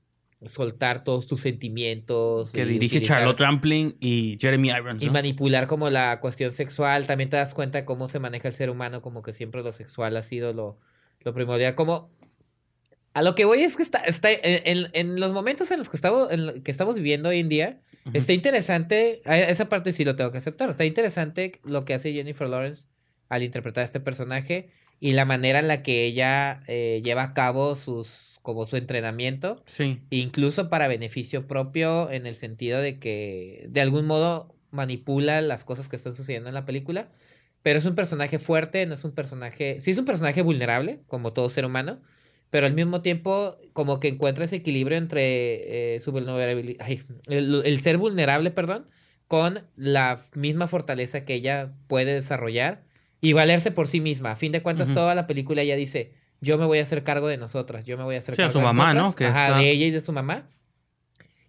soltar todos tus sentimientos. Que dirige Charlotte Rampling y Jeremy Irons. Y manipular como la cuestión sexual. También te das cuenta cómo se maneja el ser humano, como que siempre lo sexual ha sido lo, lo primordial. Como a lo que voy es que está, está en, los momentos en los que estamos, que estamos viviendo hoy en día, está interesante, esa parte sí lo tengo que aceptar, está interesante lo que hace Jennifer Lawrence al interpretar a este personaje y la manera en la que ella eh, lleva a cabo sus, como su entrenamiento, incluso para beneficio propio en el sentido de que de algún modo manipula las cosas que están sucediendo en la película, pero es un personaje fuerte, no es un personaje, sí es un personaje vulnerable, como todo ser humano, pero al mismo tiempo como que encuentra ese equilibrio entre eh, su el, ser vulnerable, perdón, con la misma fortaleza que ella puede desarrollar y valerse por sí misma. A fin de cuentas, toda la película ya dice, yo me voy a hacer cargo de nosotras, yo me voy a hacer cargo su de de ella y de su mamá.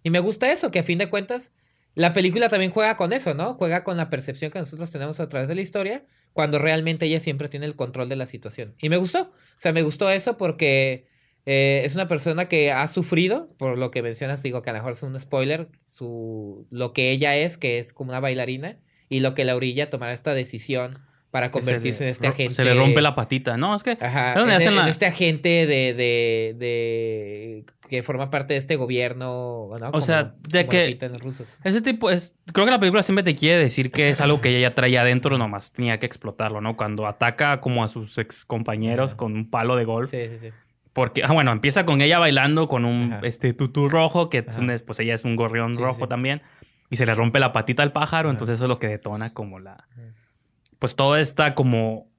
Y me gusta eso, que a fin de cuentas, la película también juega con eso, ¿no? Juega con la percepción que nosotros tenemos a través de la historia cuando realmente ella siempre tiene el control de la situación. Y me gustó, o sea, me gustó eso porque eh, es una persona que ha sufrido, por lo que mencionas, digo que a lo mejor es un spoiler, su, lo que ella es, que es como una bailarina, y lo que la orilla a tomar esta decisión para convertirse en este agente. Se le rompe la patita, ¿no? Es que Ajá, e, en, este agente de, de, que forma parte de este gobierno, ¿no? O sea, de que rusos. ese tipo es creo que la película siempre te quiere decir que es algo que ella ya traía adentro, nomás tenía que explotarlo, ¿no? Cuando ataca como a sus ex compañeros con un palo de golf. Sí, sí, sí. Porque, ah, bueno, empieza con ella bailando con un este tutú rojo, que pues ella es un gorrión rojo también, y se le rompe la patita al pájaro, entonces eso es lo que detona como la, pues todo está como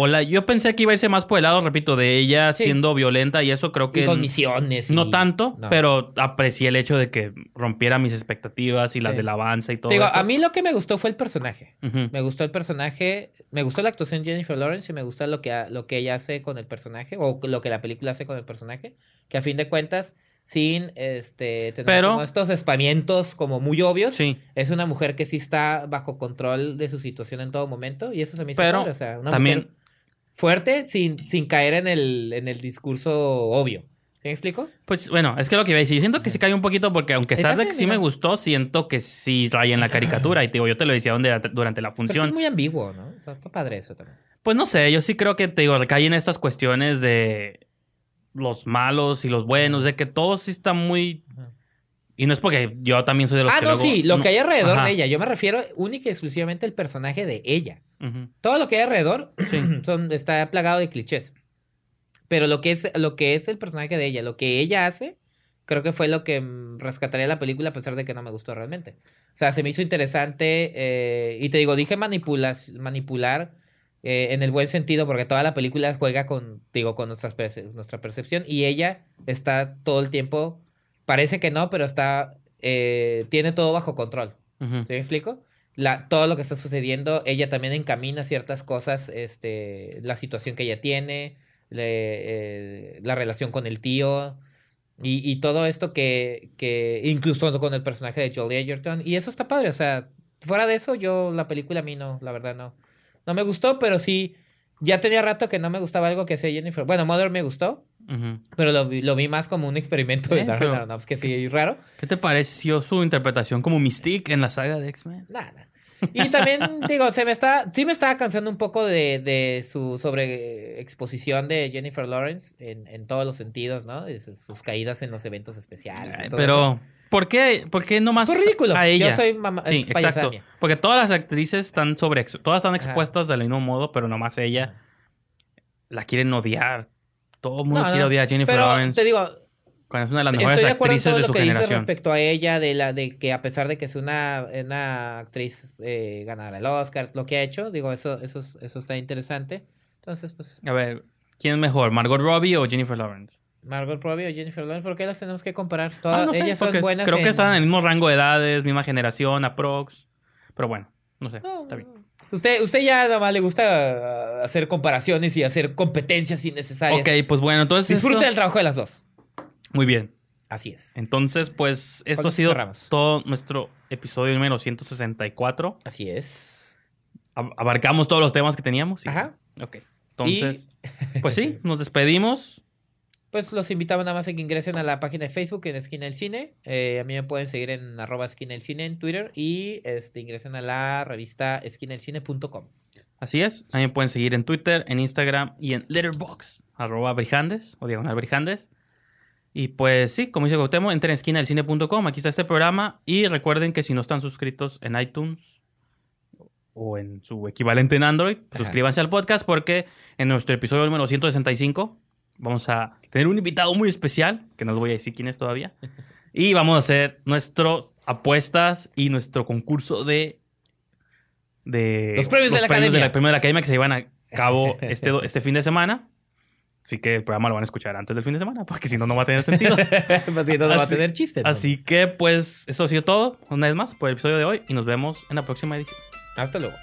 Hola, yo pensé que iba a irse más por el lado, repito, de ella siendo violenta y eso creo que... Y con misiones. No tanto, pero aprecié el hecho de que rompiera mis expectativas y las de avance y todo. digo, a mí lo que me gustó fue el personaje. Me gustó el personaje, me gustó la actuación de Jennifer Lawrence y me gusta lo que, lo que ella hace con el personaje o lo que la película hace con el personaje, que a fin de cuentas sin este tener estos espamientos como muy obvios. Es una mujer que sí está bajo control de su situación en todo momento y eso se me hizo Pero, o sea, una también, mujer fuerte sin, sin caer en el, en el discurso obvio. ¿Sí me explico? Pues bueno, es que lo que iba a decir, siento que sí cae un poquito porque aunque sabes que sí me gustó, siento que sí trae en la caricatura y te digo, yo te lo decía donde, durante la función. es muy ambiguo, ¿no? Qué padre eso también. Pues no sé, yo sí creo que te digo, cae en estas cuestiones de los malos y los buenos, de que todos sí está muy... Y no es porque yo también soy de los ah, no, sí, lo que hay alrededor de ella. Yo me refiero única y exclusivamente al personaje de ella. Todo lo que hay alrededor está plagado de clichés. Pero lo que, es, lo que es el personaje de ella, lo que ella hace, creo que fue lo que rescataría la película a pesar de que no me gustó realmente. O sea, se me hizo interesante eh, y te digo, dije manipular eh, en el buen sentido, porque toda la película juega con, digo, con nuestras nuestra percepción y ella está todo el tiempo, parece que no, pero está, eh, tiene todo bajo control. ¿se me explico? todo lo que está sucediendo, ella también encamina ciertas cosas, este, la situación que ella tiene, eh, la relación con el tío y, todo esto que, que, incluso con el personaje de Jolie Edgerton, y eso está padre, o sea, fuera de eso, yo la película a mí no, la verdad no no me gustó, pero sí. Ya tenía rato que no me gustaba algo que hacía Jennifer. Bueno, Mother me gustó. Pero lo, vi más como un experimento de ¿Eh? Darren Aronofsky, que sí, raro. ¿Qué te pareció su interpretación como Mystique en la saga de X-Men? Nada. Y también, digo, se me está, sí me estaba cansando un poco de, de su sobreexposición eh, de Jennifer Lawrence en, todos los sentidos, ¿no? Sus, caídas en los eventos especiales. pero... ¿Por qué, ¿Por qué nomás a ella? Yo soy mamá. Sí, exacto. Porque todas las actrices están sobre... Todas están expuestas de del mismo modo, pero nomás ella... La quieren odiar. Todo el mundo quiere odiar a Jennifer Lawrence. te digo... es una de las mejores actrices de su lo que generación. Dice respecto a ella, de la de que a pesar de que es una, una actriz eh, ganadora del Oscar, lo que ha hecho, digo, eso, eso, eso está interesante. Entonces, pues... A ver, ¿quién es mejor, Margot Robbie o Jennifer Lawrence? Margot Robbie o Jennifer Lawrence, ¿por qué las tenemos que comparar? Ah, Todas ellas son buenas. Creo que están en el mismo rango de edades, misma generación, aprox. Pero bueno, no sé, está bien. Usted, usted ya nada más le gusta hacer comparaciones y hacer competencias innecesarias. Ok, pues bueno, entonces. Disfrute del trabajo de las dos. Muy bien. Así es. Entonces, pues esto ha sido todo nuestro episodio número 164. Así es. Abarcamos todos los temas que teníamos. Ajá. Ok. Entonces, pues sí, nos despedimos. Pues, los invitaba nada más a que ingresen a la página de Facebook en Esquina del Cine. Eh, a mí me pueden seguir en arroba Esquina del Cine en Twitter y este, ingresen a la revista esquinaelcine.com. Así es, también me pueden seguir en Twitter, en Instagram y en Letterboxd, arroba Brijandes o diagonal Brijandes. Y pues sí, como dice Gautemo, entren en Cine.com aquí está este programa y recuerden que si no están suscritos en iTunes o en su equivalente en Android, pues, suscríbanse al podcast porque en nuestro episodio número 165 vamos a tener un invitado muy especial, que no les voy a decir quién es todavía. Y vamos a hacer nuestras apuestas y nuestro concurso de. los premios, de, la academia Los premios de la Academia que se llevan a cabo este, este fin de semana. Así que el programa lo van a escuchar antes del fin de semana, porque si no, no va a tener sentido. Así pues no, va a tener chiste. Así que, pues, eso ha sido todo, una vez más, por el episodio de hoy y nos vemos en la próxima edición. Hasta luego.